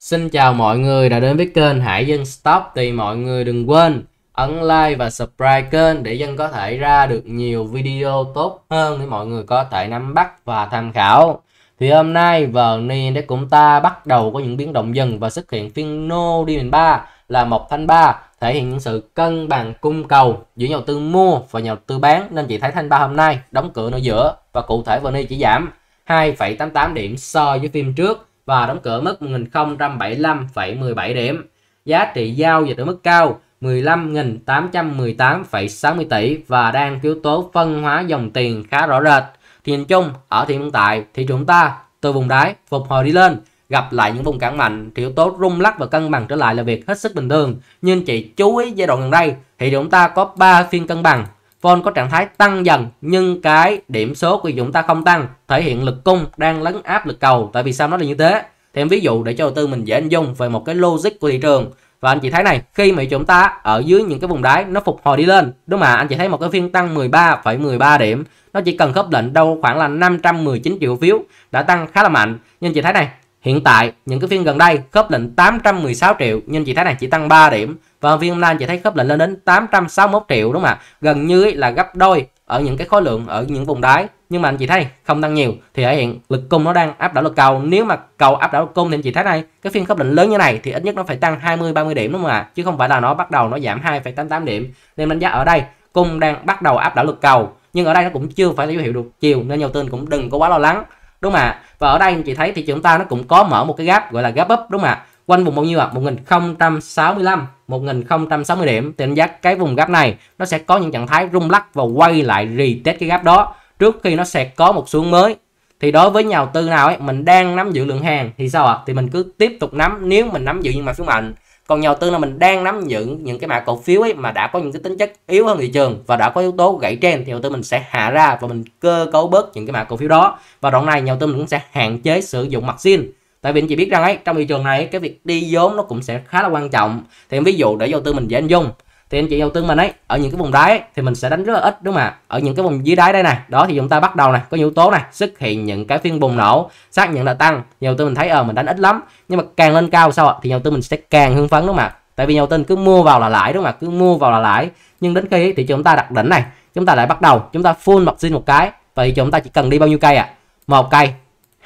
Xin chào mọi người đã đến với kênh Hải Dân Stock thì mọi người đừng quên ấn like và subscribe kênh để dân có thể ra được nhiều video tốt hơn để mọi người có thể nắm bắt và tham khảo. Thì hôm nay vn để của ta bắt đầu có những biến động dần và xuất hiện phiên No đi miền 3 là một thanh 3 thể hiện những sự cân bằng cung cầu giữa nhà đầu tư mua và nhà đầu tư bán nên chị thấy thanh 3 hôm nay đóng cửa ở giữa và cụ thể vn chỉ giảm 2,88 điểm so với phiên trước và đóng cửa mức 1075,17 điểm. Giá trị giao dịch ở mức cao 15.818,60 tỷ và đang yếu tố phân hóa dòng tiền khá rõ rệt. Thì nhìn chung, ở thị hiện tại, thị trường ta từ vùng đáy phục hồi đi lên, gặp lại những vùng cản mạnh, thì yếu tố rung lắc và cân bằng trở lại là việc hết sức bình thường. Nhưng chị chú ý giai đoạn gần đây, thì chúng ta có 3 phiên cân bằng Phôn có trạng thái tăng dần nhưng cái điểm số của chúng ta không tăng, thể hiện lực cung đang lấn áp lực cầu. Tại vì sao nó là như thế? Thêm ví dụ để cho đầu tư mình dễ anh dung về một cái logic của thị trường. Và anh chị thấy này, khi mà chúng ta ở dưới những cái vùng đáy nó phục hồi đi lên, đúng mà anh chị thấy một cái phiên tăng 13,13 điểm, nó chỉ cần khớp lệnh đâu khoảng là 519 triệu phiếu đã tăng khá là mạnh. Nhưng chị thấy này, hiện tại những cái phiên gần đây khớp lệnh 816 triệu nhưng chị thấy này chỉ tăng 3 điểm và Vietnam Line chị thấy khớp lệnh lên đến 861 triệu đúng không ạ gần như là gấp đôi ở những cái khối lượng ở những vùng đáy nhưng mà anh chị thấy không tăng nhiều thì thể hiện lực cung nó đang áp đảo lực cầu nếu mà cầu áp đảo lực cung thì anh chị thấy đây cái phiên khớp lệnh lớn như này thì ít nhất nó phải tăng 20 30 điểm đúng không ạ chứ không phải là nó bắt đầu nó giảm 2,88 điểm nên đánh giá ở đây cung đang bắt đầu áp đảo lực cầu nhưng ở đây nó cũng chưa phải là dấu hiệu được chiều nên nhà đầu tư cũng đừng có quá lo lắng đúng không ạ và ở đây anh chị thấy thì chúng ta nó cũng có mở một cái gap gọi là gap up đúng không ạ quanh vùng bao nhiêu ạ? À? 1065, 1060 điểm thì đánh giá cái vùng gap này nó sẽ có những trạng thái rung lắc và quay lại retest cái gap đó trước khi nó sẽ có một xuống mới. Thì đối với nhà đầu tư nào ấy mình đang nắm giữ lượng hàng thì sao ạ? À? Thì mình cứ tiếp tục nắm nếu mình nắm giữ nhưng mà phiếu mạnh. Còn nhà đầu tư là mình đang nắm giữ những cái mã cổ phiếu ấy mà đã có những cái tính chất yếu hơn thị trường và đã có yếu tố gãy trend thì đầu tư mình sẽ hạ ra và mình cơ cấu bớt những cái mã cổ phiếu đó. Và đoạn này nhà đầu tư mình cũng sẽ hạn chế sử dụng margin tại vì anh chị biết rằng ấy trong thị trường này cái việc đi vốn nó cũng sẽ khá là quan trọng thì em ví dụ để đầu tư mình dễ anh dung thì anh chị đầu tư mình ấy ở những cái vùng đáy thì mình sẽ đánh rất là ít đúng không ạ ở những cái vùng dưới đáy đây này đó thì chúng ta bắt đầu này có yếu tố này xuất hiện những cái phiên bùng nổ xác nhận là tăng nhà đầu tư mình thấy ờ à, mình đánh ít lắm nhưng mà càng lên cao sau thì nhà đầu tư mình sẽ càng hưng phấn đúng không ạ tại vì nhà đầu tư cứ mua vào là lãi đúng không ạ cứ mua vào là lãi nhưng đến khi ấy thì chúng ta đặt đỉnh này chúng ta lại bắt đầu chúng ta full mặc xin một cái vậy chúng ta chỉ cần đi bao nhiêu cây ạ à? một cây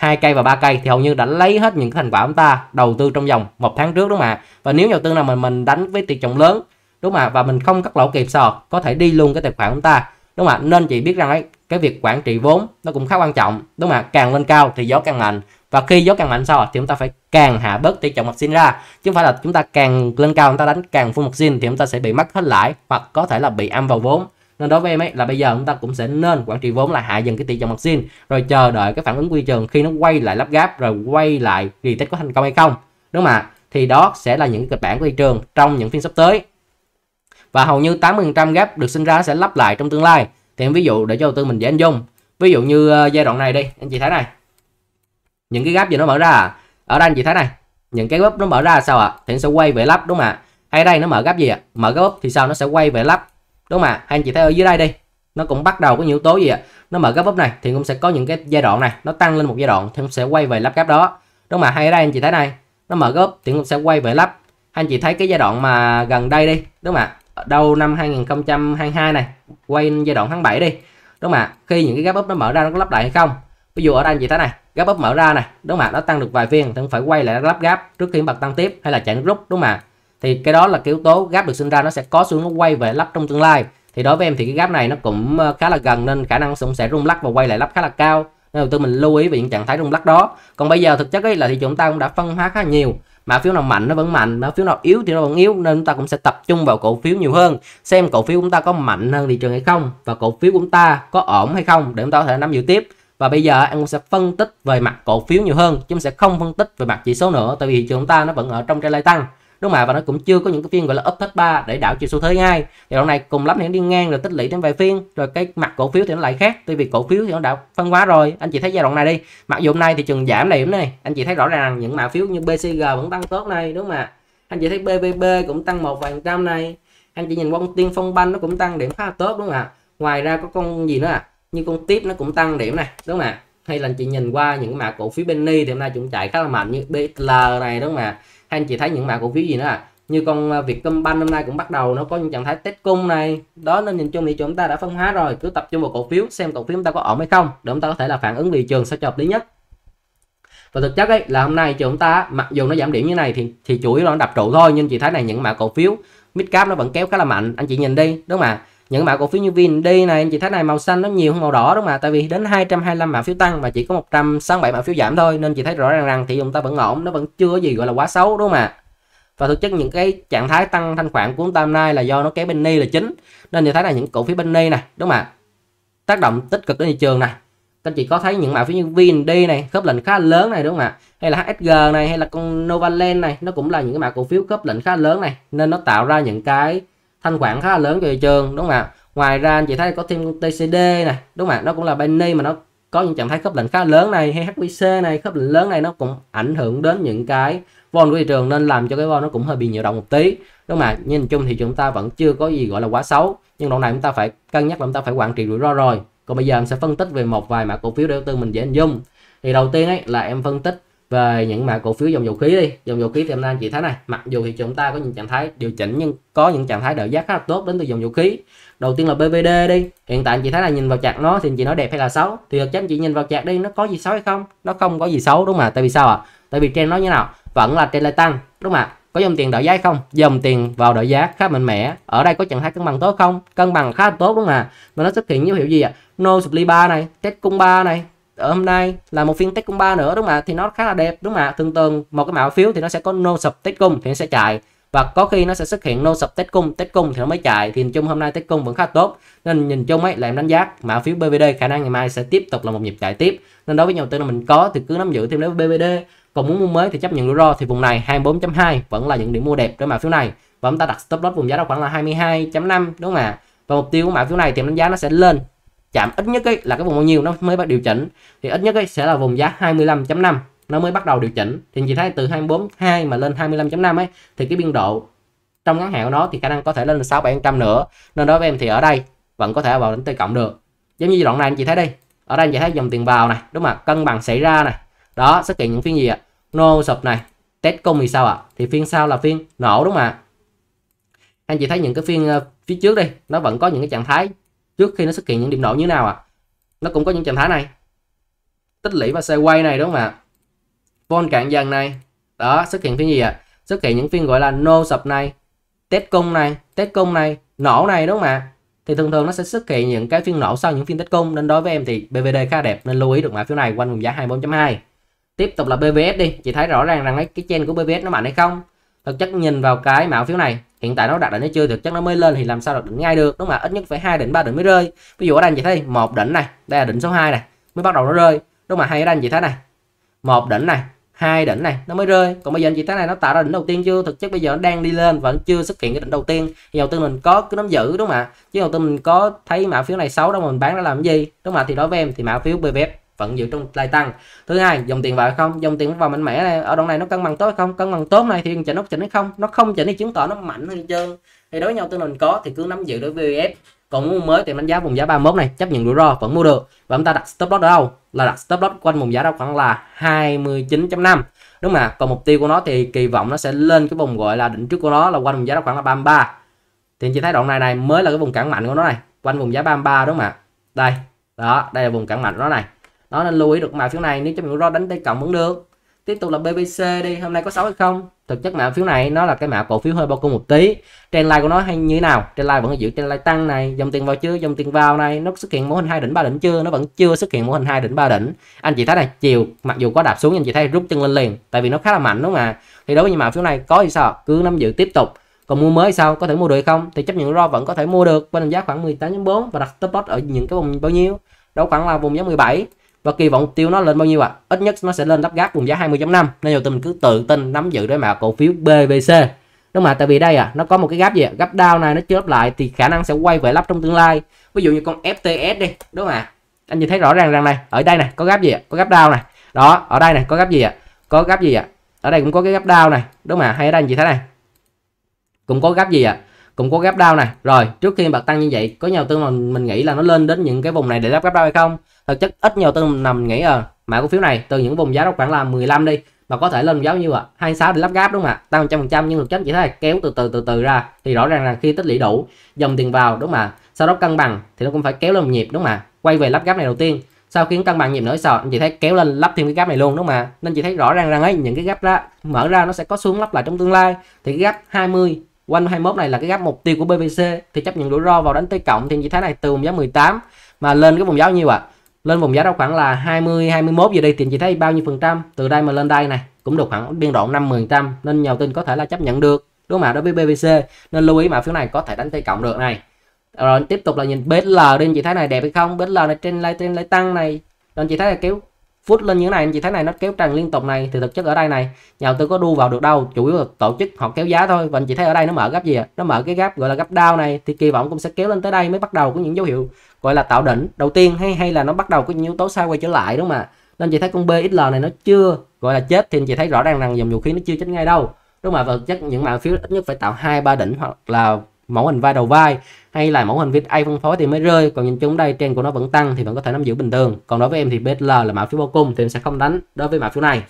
hai cây và ba cây thì hầu như đã lấy hết những cái thành quả chúng ta đầu tư trong vòng một tháng trước đúng không ạ và nếu nhà đầu tư nào mà mình đánh với tỷ trọng lớn đúng không ạ và mình không cắt lỗ kịp sò có thể đi luôn cái tài khoản chúng ta đúng không ạ nên chị biết rằng ấy cái việc quản trị vốn nó cũng khá quan trọng đúng không ạ càng lên cao thì gió càng mạnh và khi gió càng mạnh sao thì chúng ta phải càng hạ bớt tỷ trọng mặt xin ra chứ không phải là chúng ta càng lên cao chúng ta đánh càng phun mặt xin thì chúng ta sẽ bị mất hết lãi hoặc có thể là bị âm vào vốn nên đối với em ấy là bây giờ chúng ta cũng sẽ nên quản trị vốn là hạ dần cái tỷ trọng margin rồi chờ đợi cái phản ứng của thị trường khi nó quay lại lắp gáp rồi quay lại retest có thành công hay không đúng không ạ thì đó sẽ là những kịch bản của thị trường trong những phiên sắp tới và hầu như 80% gap được sinh ra sẽ lắp lại trong tương lai thì em ví dụ để cho đầu tư mình dễ hình dung ví dụ như ờ, giai đoạn này đi anh chị thấy này những cái gap gì nó mở ra ở đây anh chị thấy này những cái gấp nó mở ra sao ạ à? thì nó sẽ quay về lắp đúng không ạ hay đây nó mở gấp gì ạ à? mở gấp thì sao nó sẽ quay về lắp đúng mà anh chị thấy ở dưới đây đi nó cũng bắt đầu có những yếu tố gì ạ nó mở gấp up này thì cũng sẽ có những cái giai đoạn này nó tăng lên một giai đoạn thì cũng sẽ quay về lắp gáp đó đúng mà hay ở đây anh chị thấy này nó mở gấp thì cũng sẽ quay về lắp anh chị thấy cái giai đoạn mà gần đây đi đúng không ạ à? đầu năm 2022 này quay giai đoạn tháng 7 đi đúng mà khi những cái gấp up nó mở ra nó có lắp lại hay không ví dụ ở đây anh chị thấy này gấp up mở ra này đúng mà nó tăng được vài viên thì cũng phải quay lại lắp gáp trước khi bật tăng tiếp hay là chạy nước rút đúng mà thì cái đó là cái yếu tố gap được sinh ra nó sẽ có xuống nó quay về lắp trong tương lai thì đối với em thì cái gap này nó cũng ờ, khá là gần nên khả năng cũng sẽ rung lắc và quay lại lắp khá là cao nên đầu tư mình lưu ý về những trạng thái rung lắc đó còn bây giờ thực chất ấy là thì chúng ta cũng đã phân hóa khá nhiều mã phiếu nào mạnh nó vẫn mạnh mã phiếu nào yếu thì nó vẫn yếu nên chúng ta cũng sẽ tập trung vào cổ phiếu nhiều hơn xem cổ phiếu chúng ta có mạnh hơn thị trường hay không và cổ phiếu chúng ta có ổn hay không để chúng ta có thể nắm giữ tiếp và bây giờ em cũng sẽ phân tích về mặt cổ phiếu nhiều hơn chứ sẽ không phân tích về mặt chỉ số nữa tại vì thị trường chúng ta nó vẫn ở trong trai lai tăng đúng không ạ và nó cũng chưa có những cái phiên gọi là up thất ba để đảo chiều xu thế ngay thì đoạn này cùng lắm thì nó đi ngang rồi tích lũy đến vài phiên rồi cái mặt cổ phiếu thì nó lại khác tuy vì cổ phiếu thì nó đã phân hóa rồi anh chị thấy giai đoạn này đi mặc dù hôm nay thì trường giảm này điểm này anh chị thấy rõ ràng những mã phiếu như BCG vẫn tăng tốt này đúng không ạ anh chị thấy BVB cũng tăng một vài phần trăm này anh chị nhìn qua con tiên phong banh nó cũng tăng điểm khá là tốt đúng không ạ ngoài ra có con gì nữa à như con tiếp nó cũng tăng điểm này đúng không ạ hay là anh chị nhìn qua những mã cổ phiếu penny thì hôm nay chúng chạy khá là mạnh như BL này đúng không ạ hay anh chị thấy những mã cổ phiếu gì nữa à như con à, Vietcombank hôm nay cũng bắt đầu nó có những trạng thái test cung này đó nên nhìn chung thì chúng ta đã phân hóa rồi cứ tập trung vào cổ phiếu xem cổ phiếu chúng ta có ổn hay không để chúng ta có thể là phản ứng thị trường sao cho hợp lý nhất và thực chất ấy là hôm nay chúng ta mặc dù nó giảm điểm như này thì thì chủ yếu là nó đập trụ thôi nhưng chị thấy này những mã cổ phiếu midcap nó vẫn kéo khá là mạnh anh chị nhìn đi đúng không ạ những mã cổ phiếu như VND này anh chị thấy này màu xanh nó nhiều hơn màu đỏ đúng không ạ tại vì đến 225 mã phiếu tăng và chỉ có 167 mã phiếu giảm thôi nên chị thấy rõ ràng rằng thị trường ta vẫn ổn nó vẫn chưa gì gọi là quá xấu đúng không ạ và thực chất những cái trạng thái tăng thanh khoản của chúng ta hôm nay là do nó kéo penny là chính nên chị thấy là những cổ phiếu penny này đúng không ạ tác động tích cực đến thị trường này các chị có thấy những mã phiếu như VND này khớp lệnh khá lớn này đúng không ạ hay là HSG này hay là con Novaland này nó cũng là những cái mã cổ phiếu khớp lệnh khá lớn này nên nó tạo ra những cái thanh khoản khá là lớn cho thị trường đúng không ạ ngoài ra anh chị thấy có thêm TCD này đúng không ạ nó cũng là penny mà nó có những trạng thái khớp lệnh khá lớn này hay HPC này khớp lệnh lớn này nó cũng ảnh hưởng đến những cái vol của thị trường nên làm cho cái vol nó cũng hơi bị nhiễu động một tí đúng không ạ nhìn chung thì chúng ta vẫn chưa có gì gọi là quá xấu nhưng đoạn này chúng ta phải cân nhắc là chúng ta phải quản trị rủi ro rồi còn bây giờ em sẽ phân tích về một vài mã cổ phiếu để đầu tư mình dễ hình dung thì đầu tiên ấy là em phân tích về những mã cổ phiếu dòng dầu khí đi dòng dầu khí thì hôm nay anh chị thấy này mặc dù thì chúng ta có những trạng thái điều chỉnh nhưng có những trạng thái đợi giá khá là tốt đến từ dòng dầu khí đầu tiên là BVD đi hiện tại anh chị thấy là nhìn vào chặt nó thì anh chị nói đẹp hay là xấu thì thực chất anh chị nhìn vào chặt đi nó có gì xấu hay không nó không có gì xấu đúng mà tại vì sao ạ à? tại vì trên nó như nào vẫn là trên lại tăng đúng mà có dòng tiền đợi giá hay không dòng tiền vào đợi giá khá mạnh mẽ ở đây có trạng thái cân bằng tốt không cân bằng khá là tốt đúng mà và nó xuất hiện dấu hiệu gì ạ à? no supply ba này test cung 3 này ở hôm nay là một phiên cung 3 nữa đúng không ạ thì nó khá là đẹp đúng không ạ tương tự một cái mã phiếu thì nó sẽ có no sub Techcom thì nó sẽ chạy và có khi nó sẽ xuất hiện no sub Techcom cung thì nó mới chạy thì nhìn chung hôm nay cung vẫn khá tốt nên nhìn chung ấy là em đánh giá mã phiếu BVD khả năng ngày mai sẽ tiếp tục là một nhịp chạy tiếp nên đối với nhà đầu tư là mình có thì cứ nắm giữ thêm đối BVD còn muốn mua mới thì chấp nhận rủi ro thì vùng này 24.2 vẫn là những điểm mua đẹp đối mã phiếu này và chúng ta đặt stop loss vùng giá đó khoảng là 22.5 đúng không ạ và mục tiêu của mã phiếu này thì em đánh giá nó sẽ lên chạm ít nhất ấy là cái vùng bao nhiêu nó mới bắt điều chỉnh thì ít nhất ấy sẽ là vùng giá 25.5 nó mới bắt đầu điều chỉnh thì chị thấy từ 24.2 mà lên 25.5 ấy thì cái biên độ trong ngắn hạn của nó thì khả năng có thể lên 6 700 nữa nên đối với em thì ở đây vẫn có thể vào đến T cộng được giống như đoạn này anh chị thấy đi ở đây anh chị thấy dòng tiền vào này đúng mà cân bằng xảy ra này đó xuất hiện những phiên gì ạ nô no sụp này test công thì sao ạ thì phiên sau là phiên nổ đúng không ạ anh chị thấy những cái phiên ờ, phía trước đi nó vẫn có những cái trạng thái trước khi nó xuất hiện những điểm nổ như thế nào à? nó cũng có những trạng thái này tích lũy và xoay quay này đúng không ạ à? cạn dần này đó xuất hiện phiên gì ạ à? xuất hiện những phiên gọi là no sập này test cung này test cung này nổ này đúng không ạ thì thường thường nó sẽ xuất hiện những cái phiên nổ sau những phiên test cung nên đối với em thì BVD khá đẹp nên lưu ý được mã phiếu này quanh vùng giá 24.2 tiếp tục là BVS đi chị thấy rõ ràng rằng cái trên của BVS nó mạnh hay không thực chất nhìn vào cái mã phiếu này hiện tại nó đạt đỉnh hay chưa thì chắc nó mới lên thì làm sao đặt đỉnh ngay được đúng không ạ? ít nhất phải hai đỉnh ba đỉnh mới rơi ví dụ ở đây anh chị thấy một đỉnh này đây là đỉnh số 2 này mới bắt đầu nó rơi đúng mà hay ở đây anh chị thấy này một đỉnh này hai đỉnh này nó mới rơi còn bây giờ anh chị thấy này nó tạo ra đỉnh đầu tiên chưa thực chất bây giờ nó đang đi lên vẫn chưa xuất hiện cái đỉnh đầu tiên thì đầu tư mình có cứ nắm giữ đúng không ạ? chứ đầu tư mình có thấy mã phiếu này xấu đó mà mình bán nó làm gì đúng mà thì đối với em thì mã phiếu pvf vẫn giữ trong lai tăng thứ hai dòng tiền vào hay không dòng tiền vào mạnh mẽ này ở đoạn này nó cân bằng tốt hay không cân bằng tốt này thì chỉnh nó chỉnh hay không nó không chỉnh thì chứng tỏ nó mạnh hơn chưa thì đối với nhau tương đồng có thì cứ nắm giữ đối với VF e còn mua mới thì đánh giá vùng giá 31 này chấp nhận rủi ro vẫn mua được và chúng ta đặt stop loss ở đâu là đặt stop loss quanh vùng giá đó khoảng là 29.5 đúng mà còn mục tiêu của nó thì kỳ vọng nó sẽ lên cái vùng gọi là đỉnh trước của nó là quanh vùng giá đó khoảng là 33 thì chị thấy đoạn này này mới là cái vùng cản mạnh của nó này quanh vùng giá 33 đúng mà đây đó đây là vùng cản mạnh của nó này đó nên lưu ý được mã phiếu này nếu chấp nhận rủi ro đánh tay cộng vẫn được tiếp tục là BBC đi hôm nay có 6 hay không thực chất mã phiếu này nó là cái mã cổ phiếu hơi bao cung một tí trên line của nó hay như thế nào trên line vẫn giữ trên line tăng này dòng tiền vào chưa dòng tiền vào này nó xuất hiện mô hình hai đỉnh ba đỉnh chưa nó vẫn chưa xuất hiện mô hình hai đỉnh ba đỉnh anh chị thấy này chiều mặc dù có đạp xuống anh chị thấy rút chân lên liền tại vì nó khá là mạnh đúng không ạ thì đối với mã phiếu này có thì sao cứ nắm giữ tiếp tục còn mua mới sao có thể mua được không thì chấp nhận rủi ro vẫn có thể mua được bên giá khoảng 18.4 và đặt stop loss ở những cái vùng bao nhiêu đâu khoảng là vùng giá 17 và kỳ vọng tiêu nó lên bao nhiêu ạ? À? Ít nhất nó sẽ lên đắp gác vùng giá 20.5 nên đầu tư mình cứ tự tin nắm giữ đối mà cổ phiếu BVC. Đúng mà tại vì đây à, nó có một cái gáp gì ạ? À? Gap down này nó chưa lắp lại thì khả năng sẽ quay về lắp trong tương lai. Ví dụ như con FTS đi, đúng không ạ? À? Anh nhìn thấy rõ ràng rằng này, ở đây này có gáp gì ạ? À? Có gáp down này. Đó, ở đây này có gáp gì ạ? À? Có gáp gì ạ? À? Ở đây cũng có cái gáp down này, đúng mà hay ở đây anh chị thấy này. Cũng có gáp gì ạ? À? cũng có gap down này rồi trước khi bật tăng như vậy có nhà đầu tư mà mình nghĩ là nó lên đến những cái vùng này để lắp gap down hay không thực chất ít nhà đầu tư nằm mình nghĩ à mã cổ phiếu này từ những vùng giá đó khoảng là 15 đi mà có thể lên giá như vậy 26 để lắp gáp đúng không ạ tăng trăm phần trăm nhưng thực chất chỉ thấy là kéo từ từ từ từ ra thì rõ ràng là khi tích lũy đủ dòng tiền vào đúng không ạ sau đó cân bằng thì nó cũng phải kéo lên một nhịp đúng không ạ quay về lắp gáp này đầu tiên sau khi cân bằng nhịp nổi anh chị thấy kéo lên lắp thêm cái gap này luôn đúng không ạ nên chị thấy rõ ràng rằng ấy những cái gap ra mở ra nó sẽ có xuống lắp lại trong tương lai thì cái gap 20 quanh 21 này là cái gap mục tiêu của BVC thì chấp nhận rủi ro vào đánh tới cộng thì như thế này từ vùng giá 18 mà lên cái vùng giá bao nhiêu ạ? À? Lên vùng giá đâu khoảng là 20 21 giờ đây thì chị thấy bao nhiêu phần trăm? Từ đây mà lên đây này cũng được khoảng biên độ 5 10 trăm nên nhiều tin có thể là chấp nhận được. Đúng mà đối với BVC nên lưu ý mã phiếu này có thể đánh tới cộng được này. Rồi tiếp tục là nhìn BL đi chị thấy này đẹp hay không? BL này trên lại trên lại tăng này. Nên chị thấy là kéo phút lên như thế này anh chị thấy này nó kéo trần liên tục này thì thực chất ở đây này nhà đầu tư có đu vào được đâu chủ yếu là tổ chức họ kéo giá thôi và anh chị thấy ở đây nó mở gấp gì ạ nó mở cái gap gọi là gap đau này thì kỳ vọng cũng sẽ kéo lên tới đây mới bắt đầu có những dấu hiệu gọi là tạo đỉnh đầu tiên hay hay là nó bắt đầu có những yếu tố sai quay trở lại đúng không ạ nên chị thấy con BXL này nó chưa gọi là chết thì anh chị thấy rõ ràng rằng dòng vũ khí nó chưa chết ngay đâu đúng không ạ và chắc những mã phiếu ít nhất phải tạo hai ba đỉnh hoặc là mẫu hình vai đầu vai hay là mẫu hình viết A phân phối thì mới rơi còn nhìn chung đây trên của nó vẫn tăng thì vẫn có thể nắm giữ bình thường còn đối với em thì bl là mã phiếu bao cung thì em sẽ không đánh đối với mã phiếu này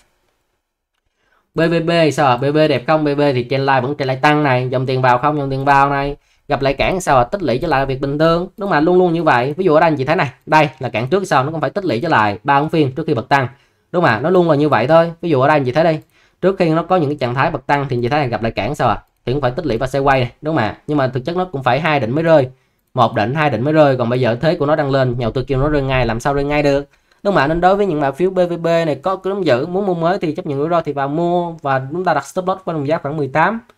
BBB sao BB đẹp không BB thì trên line vẫn trên lại tăng này dòng tiền vào không dòng tiền vào này gặp lại cản sao tích lũy trở lại việc bình thường đúng mà luôn luôn như vậy ví dụ ở đây anh chị thấy này đây là cản trước sau nó cũng phải tích lũy trở lại ba ứng phiên trước khi bật tăng đúng mà nó luôn là như vậy thôi ví dụ ở đây anh chị thấy đây trước khi nó có những cái trạng thái bật tăng thì anh chị thấy là gặp lại cản sao thì cũng phải tích lũy và xe quay này, đúng không ạ? Nhưng mà thực chất nó cũng phải hai đỉnh mới rơi. Một đỉnh, hai đỉnh mới rơi, còn bây giờ thế của nó đang lên, nhà đầu tư kêu nó rơi ngay làm sao rơi ngay được. Đúng không ạ? Nên đối với những mã phiếu BVB này có cứ nắm giữ, muốn mua mới thì chấp nhận rủi ro thì vào mua và chúng ta đặt stop loss với vùng giá khoảng 18.5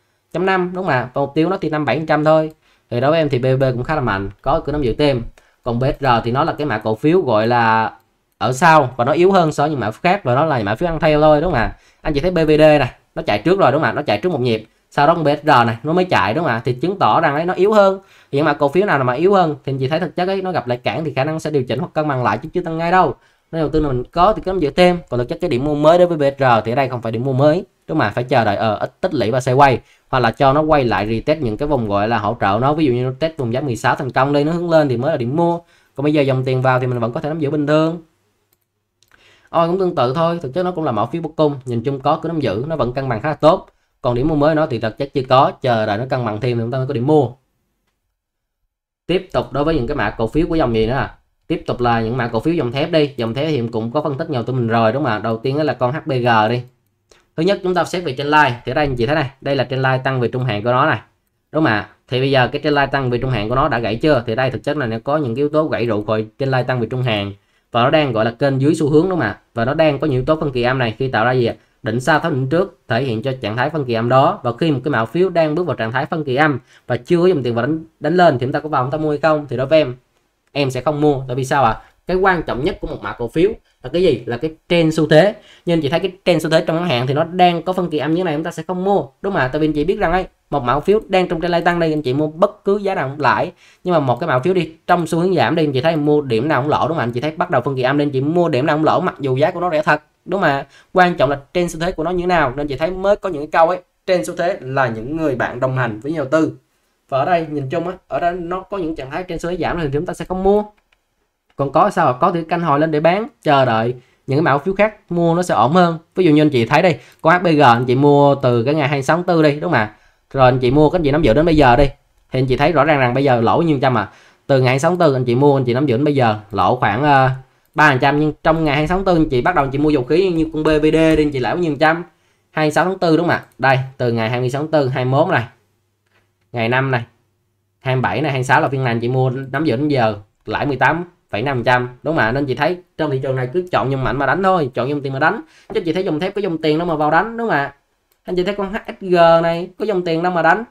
đúng không ạ? Và mục tiêu nó thì năm 5700 thôi. Thì đối với em thì BVB cũng khá là mạnh, có cứ nắm giữ thêm. Còn BSR thì nó là cái mã cổ phiếu gọi là ở sau và nó yếu hơn so với những mã khác và nó là mã phiếu ăn theo thôi đúng không ạ? Anh chị thấy BVD này, nó chạy trước rồi đúng không ạ? Nó chạy trước một nhịp sau đó con BSR này nó mới chạy đúng không ạ thì chứng tỏ rằng ấy nó yếu hơn nhưng mà cổ phiếu nào mà yếu hơn thì chị thấy thực chất ấy nó gặp lại cản thì khả năng sẽ điều chỉnh hoặc cân bằng lại chứ chưa tăng ngay đâu nếu đầu tư mình có thì cứ nắm giữ thêm còn thực chất cái điểm mua mới đối với BSR thì ở đây không phải điểm mua mới đúng mà phải chờ đợi ở ờ, ít tích lũy và sẽ quay hoặc là cho nó quay lại retest những cái vùng gọi là hỗ trợ nó ví dụ như nó test vùng giá 16 thành công lên nó hướng lên thì mới là điểm mua còn bây giờ dòng tiền vào thì mình vẫn có thể nắm giữ bình thường ôi cũng tương tự thôi thực chất nó cũng là mẫu phiếu bất cung nhìn chung có cứ nắm giữ nó vẫn cân bằng khá là tốt còn điểm mua mới nó thì thật chắc chưa có chờ đợi nó cân bằng thêm thì chúng ta mới có điểm mua tiếp tục đối với những cái mã cổ phiếu của dòng gì nữa à? tiếp tục là những mã cổ phiếu dòng thép đi dòng thép thì cũng có phân tích nhiều tụi mình rồi đúng không ạ đầu tiên là con HPG đi thứ nhất chúng ta xét về trên line thì đây anh chị thấy này đây là trên line tăng về trung hạn của nó này đúng không ạ thì bây giờ cái trên line tăng về trung hạn của nó đã gãy chưa thì đây thực chất là nó có những yếu tố gãy rụ rồi trên line tăng về trung hạn và nó đang gọi là kênh dưới xu hướng đúng không ạ và nó đang có những yếu tố phân kỳ âm này khi tạo ra gì định sao thấu đỉnh trước thể hiện cho trạng thái phân kỳ âm đó và khi một cái mạo phiếu đang bước vào trạng thái phân kỳ âm và chưa có dòng tiền vào đánh đánh lên thì chúng ta có vào chúng ta mua hay không thì đối với em em sẽ không mua tại vì sao ạ à? cái quan trọng nhất của một mã cổ phiếu là cái gì là cái trend xu thế nhưng chị thấy cái trend xu thế trong ngắn hạn thì nó đang có phân kỳ âm như này chúng ta sẽ không mua đúng mà tại vì chị biết rằng ấy một mã phiếu đang trong trên lay tăng đây anh chị mua bất cứ giá nào cũng lãi nhưng mà một cái mã phiếu đi trong xu hướng giảm đi anh chị thấy mua điểm nào cũng lỗ đúng không anh chị thấy bắt đầu phân kỳ âm nên chị mua điểm nào cũng lỗ mặc dù giá của nó rẻ thật đúng mà quan trọng là trên xu thế của nó như thế nào nên chị thấy mới có những cái câu ấy trên xu thế là những người bạn đồng hành với nhà đầu tư và ở đây nhìn chung á ở đây nó có những trạng thái trên xu thế giảm thì chúng ta sẽ không mua còn có sao có thì canh hồi lên để bán chờ đợi những cái mã phiếu khác mua nó sẽ ổn hơn ví dụ như anh chị thấy đây có HBG anh chị mua từ cái ngày 26 4 đi đúng không ạ rồi anh chị mua các anh chị nắm giữ đến bây giờ đi thì anh chị thấy rõ ràng rằng bây giờ lỗ nhiêu trăm à từ ngày 64 anh chị mua anh chị nắm giữ đến bây giờ lỗ khoảng ba trăm nhưng trong ngày 24 anh chị bắt đầu anh chị mua dầu khí như con BVD đi anh chị lãi nhiêu trăm 26 tháng 4 đúng không ạ đây từ ngày 26 tháng 4 21 này ngày 5 này 27 này 26 là phiên này anh chị mua nắm giữ đến giờ lãi 18 7,5% đúng mà nên chị thấy trong thị trường này cứ chọn dòng mạnh mà đánh thôi chọn dòng tiền mà đánh chứ chị thấy dùng thép có dùng tiền đâu mà vào đánh đúng không ạ? anh chị thấy con HSG này có dòng tiền đâu mà đánh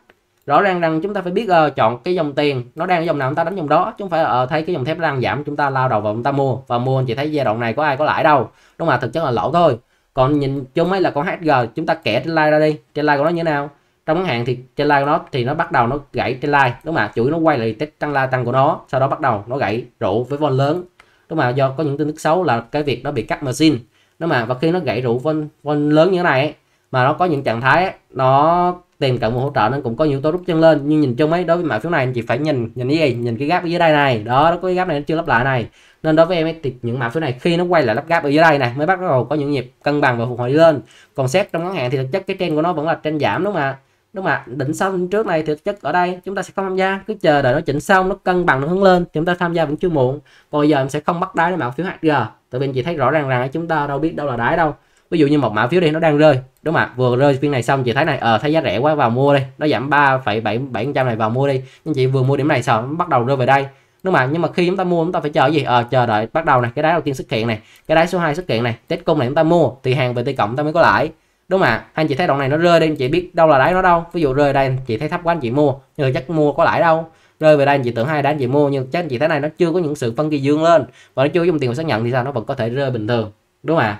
rõ ràng rằng chúng ta phải biết uh, chọn cái dòng tiền nó đang ở dòng nào chúng ta đánh dòng đó chứ không phải ở uh, ờ, thấy cái dòng thép đang giảm chúng ta lao đầu vào chúng ta mua và mua anh chị thấy giai đoạn này có ai có lãi đâu đúng mà thực chất là lỗ thôi còn nhìn chung ấy là con HG chúng ta kẻ trên like ra đi trên like của nó như thế nào trong ngắn hạn thì trên like của nó thì nó bắt đầu nó gãy trên like đúng mà chuỗi nó quay lại tích tăng like tăng của nó sau đó bắt đầu nó gãy rũ với vol lớn đúng mà do có những tin tức xấu là cái việc nó bị cắt margin đúng mà và khi nó gãy rũ vol, lớn như thế này mà nó có những trạng thái nó tìm cận một hỗ trợ nó cũng có nhiều yếu tố rút chân lên nhưng nhìn chung ấy đối với mã phiếu này anh chị phải nhìn nhìn cái gì nhìn cái gap ở dưới đây này đó nó có cái gap này nó chưa lắp lại này nên đối với em ấy, thì những mã phiếu này khi nó quay lại lắp gap ở dưới đây này mới bắt đầu có những nhịp cân bằng và phục hồi lên còn xét trong ngắn hạn thì thực chất cái trend của nó vẫn là trend giảm đúng không ạ đúng không ạ đỉnh xong trước này thì thực chất ở đây chúng ta sẽ không tham gia cứ chờ đợi nó chỉnh xong nó cân bằng nó hướng lên chúng ta tham gia vẫn chưa muộn còn giờ em sẽ không bắt đáy để mạo phiếu HG tại vì anh chị thấy rõ ràng rằng chúng ta đâu biết đâu là đáy đâu ví dụ như một mã phiếu đi nó đang rơi đúng không ạ vừa rơi phiên này xong chị thấy này ờ thấy giá rẻ quá vào mua đi nó giảm ba bảy 3,77% này vào mua đi nhưng chị vừa mua điểm này xong nó bắt đầu rơi về đây đúng không ạ nhưng mà khi chúng ta mua chúng ta phải chờ gì ờ chờ đợi bắt đầu này cái đáy đầu tiên xuất hiện này cái đáy số 2 xuất hiện này test cung này chúng ta mua thì hàng về t cộng ta mới có lãi đúng không ạ anh chị thấy đoạn này nó rơi đi anh chị biết đâu là đáy nó đâu ví dụ rơi đây chị thấy thấp quá anh chị mua nhưng chắc mua có lãi đâu rơi về đây anh chị tưởng hai đáy chị mua nhưng chắc anh chị thấy này nó chưa có những sự phân kỳ dương lên và nó chưa dùng tiền xác nhận thì sao nó vẫn có thể rơi bình thường đúng không ạ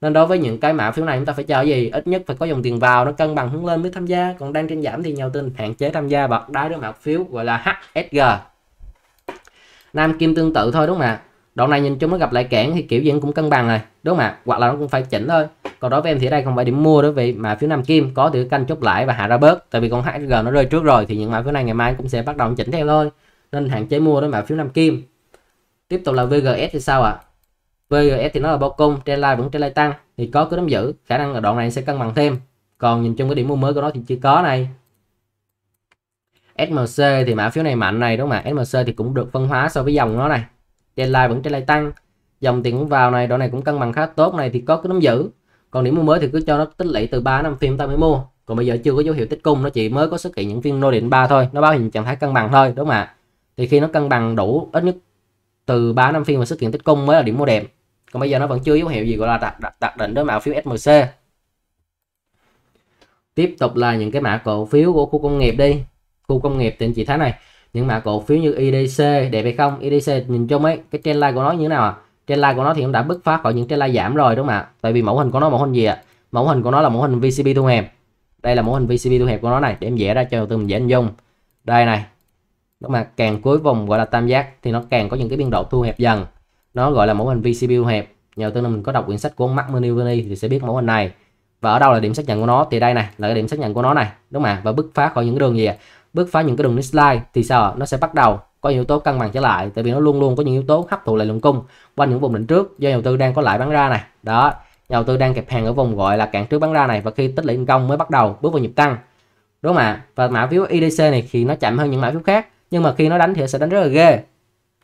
nên đối với những cái mã phiếu này chúng ta phải chờ gì ít nhất phải có dòng tiền vào nó cân bằng hướng lên mới tham gia còn đang trên giảm thì nhiều tin hạn chế tham gia bật đáy đối mã phiếu gọi là HSG Nam Kim tương tự thôi đúng không ạ đoạn này nhìn chung nó gặp lại cản thì kiểu gì cũng cân bằng rồi đúng không ạ hoặc là nó cũng phải chỉnh thôi còn đối với em thì đây không phải điểm mua đối với mã phiếu Nam Kim có thể canh chốt lại và hạ ra bớt tại vì con HSG nó rơi trước rồi thì những mã phiếu này ngày mai cũng sẽ bắt đầu chỉnh theo thôi nên hạn chế mua đối mã phiếu Nam Kim tiếp tục là VGS thì sao ạ à? VGS thì nó là bao cung trendline vẫn trendline tăng thì có cứ nắm giữ khả năng là đoạn này sẽ cân bằng thêm còn nhìn chung cái điểm mua mới của nó thì chưa có này SMC thì mã phiếu này mạnh này đúng không ạ SMC thì cũng được phân hóa so với dòng nó này trendline vẫn trendline tăng dòng tiền cũng vào này đoạn này cũng cân bằng khá tốt này thì có cứ nắm giữ còn điểm mua mới thì cứ cho nó tích lũy từ 3 năm phim ta mới mua còn bây giờ chưa có dấu hiệu tích cung nó chỉ mới có xuất hiện những phiên nô điện 3 thôi nó báo hiện trạng thái cân bằng thôi đúng không ạ thì khi nó cân bằng đủ ít nhất từ 3 năm phiên mà xuất hiện tích cung mới là điểm mua đẹp còn bây giờ nó vẫn chưa dấu hiệu gì gọi là đặc, đặc, đặc định đối mã phiếu SMC tiếp tục là những cái mã cổ phiếu của khu công nghiệp đi khu công nghiệp thì anh chị thấy này những mã cổ phiếu như IDC đẹp hay không IDC nhìn cho mấy cái trendline của nó như thế nào ạ à? trendline của nó thì cũng đã bứt phá khỏi những trendline giảm rồi đúng không ạ tại vì mẫu hình của nó mẫu hình gì ạ à? mẫu hình của nó là mẫu hình VCB thu hẹp đây là mẫu hình VCB thu hẹp của nó này để em vẽ ra cho từng dễ anh dung đây này lúc mà càng cuối vùng gọi là tam giác thì nó càng có những cái biên độ thu hẹp dần nó gọi là mẫu hình VCPU hẹp Nhà đầu tư mình có đọc quyển sách của ông Mark Minervini thì sẽ biết mẫu hình này và ở đâu là điểm xác nhận của nó thì đây này là cái điểm xác nhận của nó này đúng mà và bứt phá khỏi những cái đường gì à? bứt phá những cái đường neckline thì sao nó sẽ bắt đầu có những yếu tố cân bằng trở lại tại vì nó luôn luôn có những yếu tố hấp thụ lại lượng cung qua những vùng đỉnh trước do nhà đầu tư đang có lãi bán ra này đó nhà đầu tư đang kẹp hàng ở vùng gọi là cạn trước bán ra này và khi tích lũy thành công mới bắt đầu bước vào nhịp tăng đúng mà và mã phiếu IDC này thì nó chậm hơn những mã phiếu khác nhưng mà khi nó đánh thì sẽ đánh rất là ghê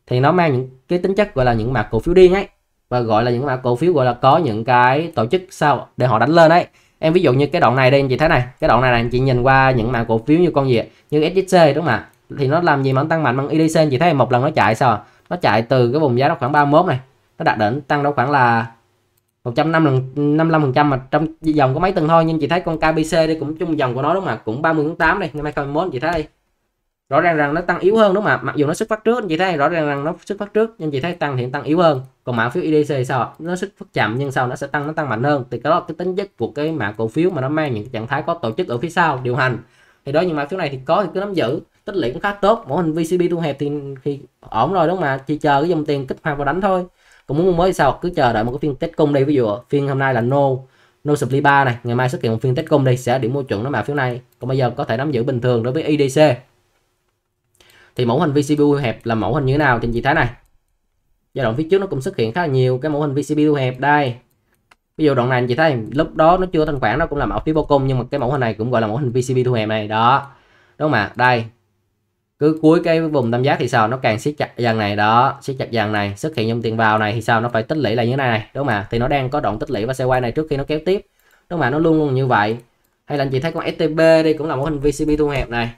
thì nó mang những cái tính chất gọi là những mã cổ phiếu điên ấy và gọi là những mã cổ phiếu gọi là có những cái tổ chức sao để họ đánh lên ấy em ví dụ như cái đoạn này đây anh chị thấy này cái đoạn này là anh chị nhìn qua những mã cổ phiếu như con gì như SJC đúng không ạ thì nó làm gì mà nó tăng mạnh bằng IDC e anh chị thấy một lần nó chạy sao nó chạy từ cái vùng giá đó khoảng 31 này nó đạt đỉnh tăng đâu khoảng là 155 phần trăm mà trong dòng có mấy tuần thôi nhưng chị thấy con KBC đi cũng chung dòng của nó đúng không ạ cũng 30 tháng 8 đây năm 2021 chị thấy đây rõ ràng rằng nó tăng yếu hơn đúng không ạ mặc dù nó xuất phát trước anh chị thấy rõ ràng rằng nó xuất phát trước nhưng chị thấy tăng hiện tăng yếu hơn còn mã phiếu IDC sao nó xuất phát chậm nhưng sau nó sẽ tăng nó tăng mạnh hơn thì cái đó cái tính chất của cái mã cổ phiếu mà nó mang những trạng thái có tổ chức ở phía sau điều hành thì đó nhưng mã phiếu này thì có thì cứ nắm giữ tích lũy cũng khá tốt mỗi hình VCB thu hẹp thì, thì ổn rồi đúng không ạ chỉ chờ cái dòng tiền kích hoạt vào đánh thôi còn muốn mua mới sao cứ chờ đợi một cái phiên test công đây ví dụ phiên hôm nay là no no supply bar này ngày mai xuất hiện một phiên test công đây sẽ điểm mua chuẩn nó mã phiếu này còn bây giờ có thể nắm giữ bình thường đối với IDC thì mẫu hình vcbu hẹp là mẫu hình như thế nào trên chị thấy này giai đoạn phía trước nó cũng xuất hiện khá là nhiều cái mẫu hình vcbu hẹp đây ví dụ đoạn này chị thấy lúc đó nó chưa thanh khoản nó cũng làm ở phía bao cùng nhưng mà cái mẫu hình này cũng gọi là mẫu hình vcb thu hẹp này đó đúng mà đây cứ cuối cái vùng tam giác thì sao nó càng siết chặt dần này đó siết chặt dần này xuất hiện dòng tiền vào này thì sao nó phải tích lũy lại như thế này, đúng mà thì nó đang có đoạn tích lũy và xe quay này trước khi nó kéo tiếp đúng mà nó luôn luôn như vậy hay là chị thấy con stb đây cũng là mẫu hình vcb thu hẹp này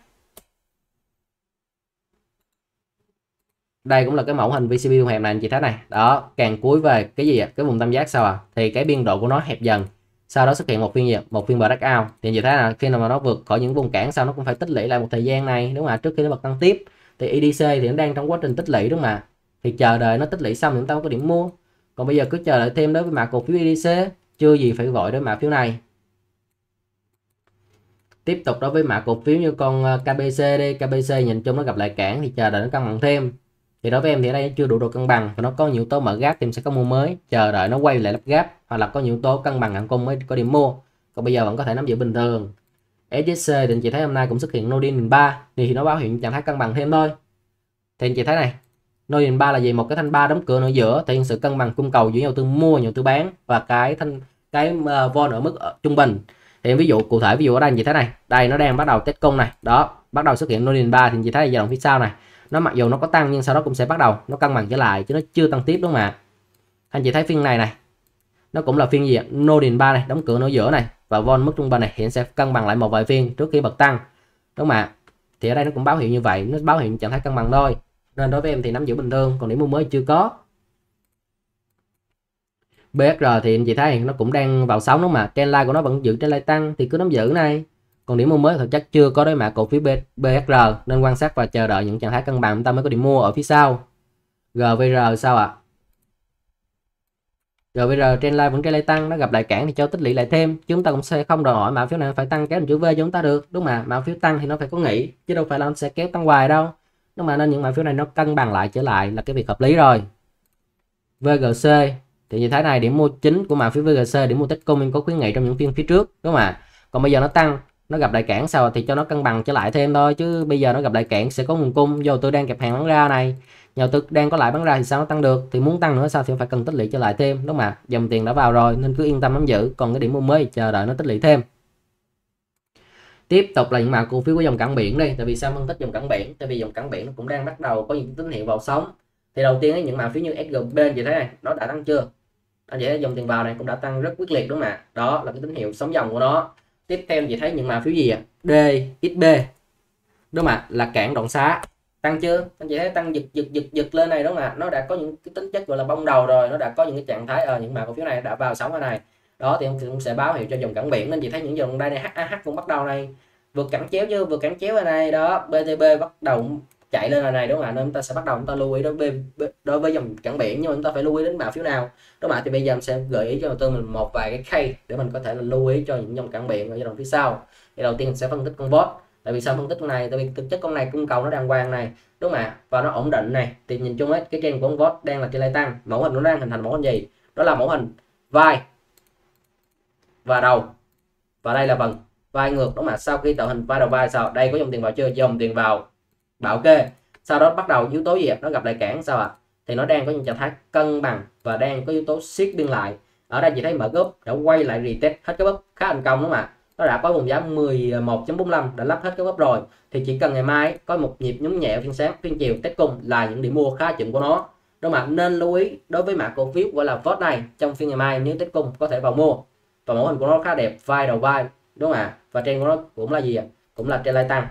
đây cũng là cái mẫu hình VCB hẹp này anh chị thấy này đó càng cuối về cái gì cái vùng tam giác sao à thì cái biên độ của nó hẹp dần sau đó xuất hiện một phiên gì một phiên breakout thì anh chị thấy là khi nào mà nó vượt khỏi những vùng cản sau nó cũng phải tích lũy lại một thời gian này đúng không ạ trước khi nó bật tăng tiếp thì idc e thì nó đang trong quá trình tích lũy đúng không ạ thì chờ đợi nó tích lũy xong chúng ta có điểm mua còn bây giờ cứ chờ đợi thêm đối với mã cổ phiếu idc e chưa gì phải vội đối mã phiếu này tiếp tục đối với mã cổ phiếu như con ờ, KBC đi KBC nhìn chung nó gặp lại cản thì chờ đợi nó cân bằng thêm thì đối với em thì ở đây chưa đủ độ cân bằng và nó có nhiều tố mở gap thì em sẽ có mua mới chờ đợi nó quay lại lắp gap hoặc là có nhiều tố cân bằng hẳn cung mới có điểm mua còn bây giờ vẫn có thể nắm giữ bình thường SJC thì anh chị thấy hôm nay cũng xuất hiện Nodin 3 thì nó báo hiện trạng thái cân bằng thêm thôi thì anh chị thấy này Nodin 3 là gì một cái thanh ba đóng cửa ở giữa thể hiện sự cân bằng cung cầu giữa nhà đầu tư mua nhà đầu tư bán và cái thanh cái uh, ờ, vol ở mức trung bình thì ví dụ cụ thể ví dụ ở đây như thế này đây nó đang bắt đầu test công này đó bắt đầu xuất hiện Nodin 3 thì anh chị thấy là giai đoạn phía sau này nó mặc dù nó có tăng nhưng sau đó cũng sẽ bắt đầu nó cân bằng trở lại chứ nó chưa tăng tiếp đúng không ạ anh chị thấy phiên này này nó cũng là phiên gì nô điền ba này đóng cửa nối giữa này và vol mức trung bình này hiện sẽ cân bằng lại một vài phiên trước khi bật tăng đúng không ạ thì ở đây nó cũng báo hiệu như vậy nó báo hiệu trạng thái cân bằng thôi nên đối với em thì nắm giữ bình thường còn điểm mua mới chưa có BSR thì anh chị thấy nó cũng đang vào sóng đúng không ạ trendline của nó vẫn giữ trendline tăng thì cứ nắm giữ này còn điểm mua mới thực chất chưa có đối mặt cổ phiếu BHR nên quan sát và chờ đợi những trạng thái cân bằng chúng ta mới có điểm mua ở phía sau GVR sao ạ à? GVR trên line vẫn cây line tăng nó gặp lại cản thì cho tích lũy lại thêm chúng ta cũng sẽ không đòi hỏi mã phiếu này phải tăng kéo chữ V cho chúng ta được đúng mà mã phiếu tăng thì nó phải có nghỉ chứ đâu phải là nó sẽ kéo tăng hoài đâu đúng mà nên những mã phiếu này nó cân bằng lại trở lại là cái việc hợp lý rồi VGC thì như thế này điểm mua chính của mã phiếu VGC điểm mua tích Techcom có khuyến nghị trong những phiên phía trước đúng mà còn bây giờ nó tăng nó gặp đại cản sao thì cho nó cân bằng trở lại thêm thôi chứ bây giờ nó gặp đại cản sẽ có nguồn cung do tôi đang kẹp hàng bán ra này nhà đầu tư đang có lại bán ra thì sao nó tăng được thì muốn tăng nữa sao thì phải cần tích lũy trở lại thêm đúng mà dòng tiền đã vào rồi nên cứ yên tâm nắm giữ còn cái điểm mua mới chờ đợi nó tích lũy thêm tiếp tục là những mã cổ phiếu của dòng cảng biển đây, tại vì sao phân tích dòng cảng biển tại vì dòng cảng biển nó cũng đang bắt đầu có những tín hiệu vào sóng thì đầu tiên ấy, những mã phiếu như SGB gì thế này nó đã tăng chưa anh dễ dòng tiền vào này cũng đã tăng rất quyết liệt đúng không ạ đó là cái tín hiệu sóng dòng của nó tiếp theo chị thấy những mã phiếu gì ạ à? d xb đúng không ạ là cản đoạn xá tăng chưa anh chị thấy tăng giật giật giật giật lên này đúng không ạ nó đã có những cái tính chất gọi là bông đầu rồi nó đã có những cái trạng thái ở ờ, những mã cổ phiếu này đã vào sóng ở này đó thì ông cũng sẽ báo hiệu cho dòng cản biển nên chị thấy những dòng đây này HH cũng bắt đầu này vượt cản chéo chưa vượt cản chéo ở này đó BTB bắt đầu chạy lên là này đúng không ạ nên chúng ta sẽ bắt đầu chúng ta lưu ý đối với đối với dòng cảng biển nhưng mà chúng ta phải lưu ý đến mã phiếu nào đúng không ạ thì bây giờ mình sẽ gợi ý cho đầu tư mình một vài cái khay để mình có thể là lưu ý cho những dòng cảng biển ở giai đoạn phía sau thì đầu tiên mình sẽ phân tích con bot tại vì sao phân tích con này tại vì thực chất con này cung cầu nó đang quang này đúng không ạ và nó ổn định này thì nhìn chung hết cái trend của con bot đang là trên lay tăng mẫu hình nó đang hình thành mẫu hình gì đó là mẫu hình vai và đầu và đây là phần vai ngược đúng không ạ sau khi tạo hình vai đầu vai sao đây có dòng tiền vào chưa dòng tiền vào bảo kê sau đó bắt đầu yếu tố dẹp nó gặp lại cản sao ạ à? thì nó đang có những trạng thái cân bằng và đang có yếu tố siết biên lại ở đây chị thấy mở gốc đã quay lại retest hết cái bắp khá thành công đúng không ạ nó đã có vùng giá 11.45 đã lắp hết cái bắp rồi thì chỉ cần ngày mai có một nhịp nhúng nhẹ phiên sáng phiên chiều test cùng là những điểm mua khá chuẩn của nó đúng không ạ nên lưu ý đối với mã cổ phiếu gọi là VOT này trong phiên ngày mai nếu test cung có thể vào mua và mẫu hình của nó khá đẹp vai đầu vai đúng không ạ và trên của nó cũng là gì ạ cũng là trên lai tăng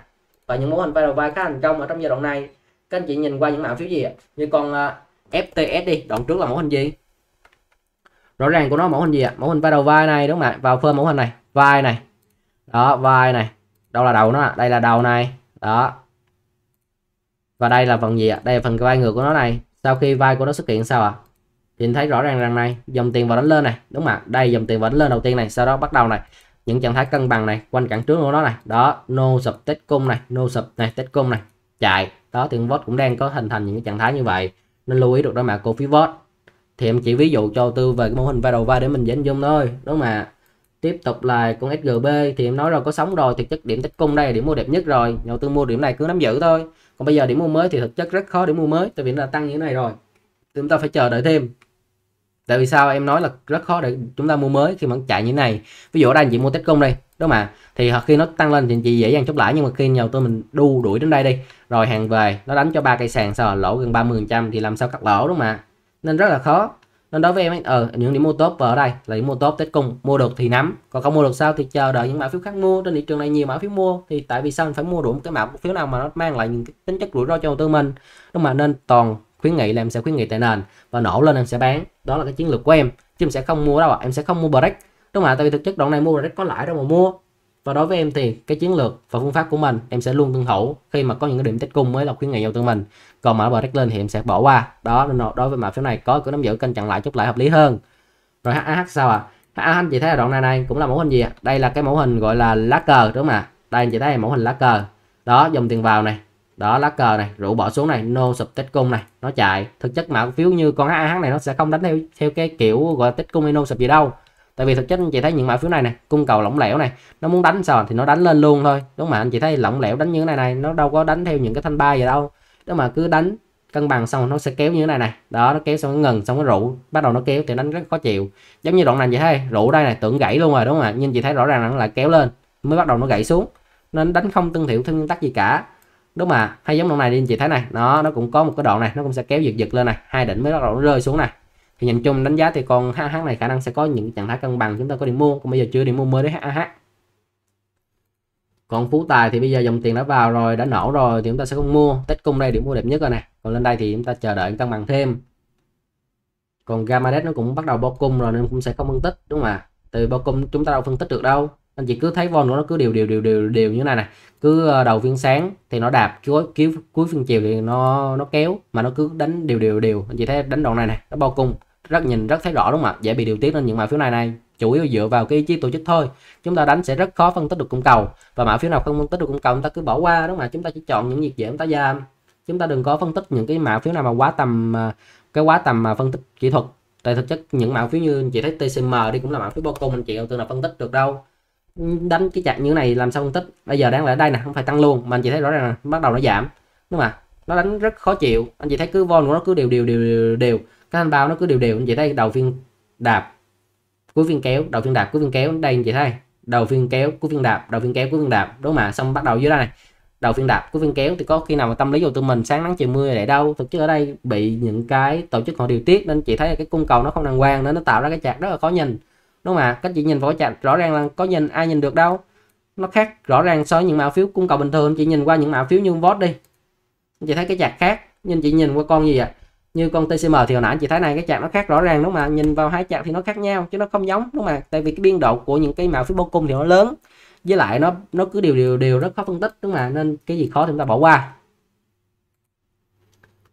và những mô hình vai đầu vai khá thành công ở trong giai đoạn này các anh chị nhìn qua những mã phiếu gì như con ờ, FTS đi đoạn trước là mẫu hình gì rõ ràng của nó mẫu hình gì ạ mẫu hình vai đầu vai này đúng không ạ vào phơ mẫu hình này vai này đó vai này đâu là đầu nó ạ đây là đầu này đó và đây là phần gì ạ đây là phần vai ngược của nó này sau khi vai của nó xuất hiện sao ạ à? nhìn thấy rõ ràng rằng này dòng tiền vào đánh lên này đúng không ạ đây dòng tiền vào đánh lên đầu tiên này sau đó bắt đầu này những trạng thái cân bằng này quanh cản trước của nó này đó nô sập tết cung này nô sập này tết cung này chạy đó thì vót cũng đang có hình thành những cái trạng thái như vậy nên lưu ý được đó mà cổ phiếu vót thì em chỉ ví dụ cho tư về cái mô hình vai đầu vai để mình dẫn hình dung thôi đúng mà tiếp tục là con SGB thì em nói rồi có sóng rồi thực chất điểm tích cung đây là điểm mua đẹp nhất rồi nhà tư mua điểm này cứ nắm giữ thôi còn bây giờ điểm mua mới thì thực chất rất khó để mua mới tại vì nó đã tăng như thế này rồi thì chúng ta phải chờ đợi thêm tại vì sao em nói là rất khó để chúng ta mua mới khi mà chạy như thế này ví dụ ở đây anh chị mua tết công đây đúng mà thì khi nó tăng lên thì chị dễ dàng chốt lãi nhưng mà khi nhà đầu tư mình đu đuổi đến đây đi rồi hàng về nó đánh cho ba cây sàn sao lỗ gần 30 trăm thì làm sao cắt lỗ đúng mà nên rất là khó nên đối với em ấy, ờ, những điểm mua tốt ở đây là điểm mua tốt tết cùng mua được thì nắm còn không mua được sao thì chờ đợi những mã phiếu khác mua trên thị trường này nhiều mã phiếu mua thì tại vì sao mình phải mua đủ một cái mã phiếu nào mà nó mang lại những tính chất rủi ro cho đầu tư mình đúng mà nên toàn khuyến nghị là em sẽ khuyến nghị tại nền và nổ lên em sẽ bán đó là cái chiến lược của em chứ em sẽ không mua đâu ạ à. em sẽ không mua break đúng không ạ tại vì thực chất đoạn này mua break có lãi đâu mà mua và đối với em thì cái chiến lược và phương pháp của mình em sẽ luôn tuân thủ khi mà có những cái điểm tích cung mới là khuyến nghị đầu tư mình còn mã break lên thì em sẽ bỏ qua đó nên đối với mã phiếu này có cứ nắm giữ kênh chặn lại chút lại hợp lý hơn rồi hh sao ạ à? HAH anh chị thấy là đoạn này này cũng là mẫu hình gì ạ à? đây là cái mẫu hình gọi là lá cờ đúng không ạ à? đây anh chị thấy là mẫu hình lá cờ đó dòng tiền vào này đó lá cờ này rượu bỏ xuống này no sụp tích cung này nó chạy thực chất mã phiếu như con AH này nó sẽ không đánh theo theo cái kiểu gọi tích cung hay no sụp gì đâu tại vì thực chất anh chị thấy những mã phiếu này này cung cầu lỏng lẻo này nó muốn đánh sao thì nó đánh lên luôn thôi đúng mà anh chị thấy lỏng lẻo đánh như thế này này nó đâu có đánh theo những cái thanh ba gì đâu nếu mà cứ đánh cân bằng xong nó sẽ kéo như thế này này đó nó kéo xong nó ngừng xong nó rượu bắt đầu nó kéo thì đánh rất khó chịu giống như đoạn này vậy thấy rượu đây này tưởng gãy luôn rồi đúng không ạ nhưng chị thấy rõ ràng là nó lại kéo lên mới bắt đầu nó gãy xuống nên đánh không tương thiệu theo nguyên tắc gì cả đúng mà hay giống đoạn này đi anh chị thấy này nó nó cũng có một cái đoạn này nó cũng sẽ kéo giật giật lên này hai đỉnh mới bắt đầu nó rơi xuống này thì nhìn chung đánh giá thì con HH này khả năng sẽ có những trạng thái cân bằng chúng ta có điểm mua còn bây giờ chưa điểm mua mới đấy HH còn phú tài thì bây giờ dòng tiền đã vào rồi đã nổ rồi thì chúng ta sẽ không mua tích cung đây điểm mua đẹp nhất rồi nè còn lên đây thì chúng ta chờ đợi cân bằng thêm còn gamma nó cũng bắt đầu bao cung rồi nên cũng sẽ không phân tích đúng không ạ từ bao cung chúng ta đâu phân tích được đâu anh chị cứ thấy von nó cứ đều đều đều đều đều như này này cứ ờ, đầu phiên sáng thì nó đạp cuối cuối, cuối phiên chiều thì nó nó kéo mà nó cứ đánh đều đều đều anh chị thấy đánh đoạn này này nó bao cung rất nhìn rất thấy rõ đúng không ạ dễ bị điều tiết nên những mã phiếu này này chủ yếu dựa vào cái ý chí tổ chức thôi chúng ta đánh sẽ rất khó phân tích được cung cầu và mã phiếu nào không phân tích được cung cầu chúng ta cứ bỏ qua đúng không ạ chúng ta chỉ chọn những việc dễ chúng ta ra chúng ta đừng có phân tích những cái mã phiếu nào mà quá tầm ờ, cái quá tầm mà ờ, phân tích kỹ thuật tại thực chất những mã phiếu như anh chị thấy TCM đi cũng là mã phiếu bao cung anh chị không tự nào phân tích được đâu đánh cái chặt như thế này làm sao không tích bây giờ đang đáng ở đây nè không phải tăng luôn mà anh chị thấy rõ ràng là bắt đầu nó giảm đúng không ạ nó đánh rất khó chịu anh chị thấy cứ vol của nó cứ đều đều đều đều, đều. cái anh bao nó cứ đều đều anh chị thấy đầu phiên đạp cuối phiên kéo đầu phiên đạp cuối phiên kéo đây anh chị thấy đầu phiên kéo cuối phiên đạp đầu phiên kéo cuối phiên đạp đúng mà xong bắt đầu dưới đây này đầu phiên đạp cuối phiên kéo thì có khi nào mà tâm lý của tụi mình sáng nắng chiều mưa để đâu thực chất ở đây bị những cái tổ chức họ điều tiết nên chị thấy cái cung cầu nó không đàng hoàng nên nó tạo ra cái chạc rất là khó nhìn đúng mà các chị nhìn vỏ chạch rõ ràng là có nhìn ai nhìn được đâu nó khác rõ ràng so với những mã phiếu cung cầu bình thường chị nhìn qua những mã phiếu như vót đi chị thấy cái chặt khác nhưng chị nhìn qua con gì ạ à? như con TCM thì hồi nãy chị thấy này cái chặt nó khác rõ ràng đúng mà nhìn vào hai chặt thì nó khác nhau chứ nó không giống đúng mà tại vì cái biên độ của những cái mã phiếu bô cung thì nó lớn với lại nó nó cứ điều điều điều rất khó phân tích đúng mà nên cái gì khó thì chúng ta bỏ qua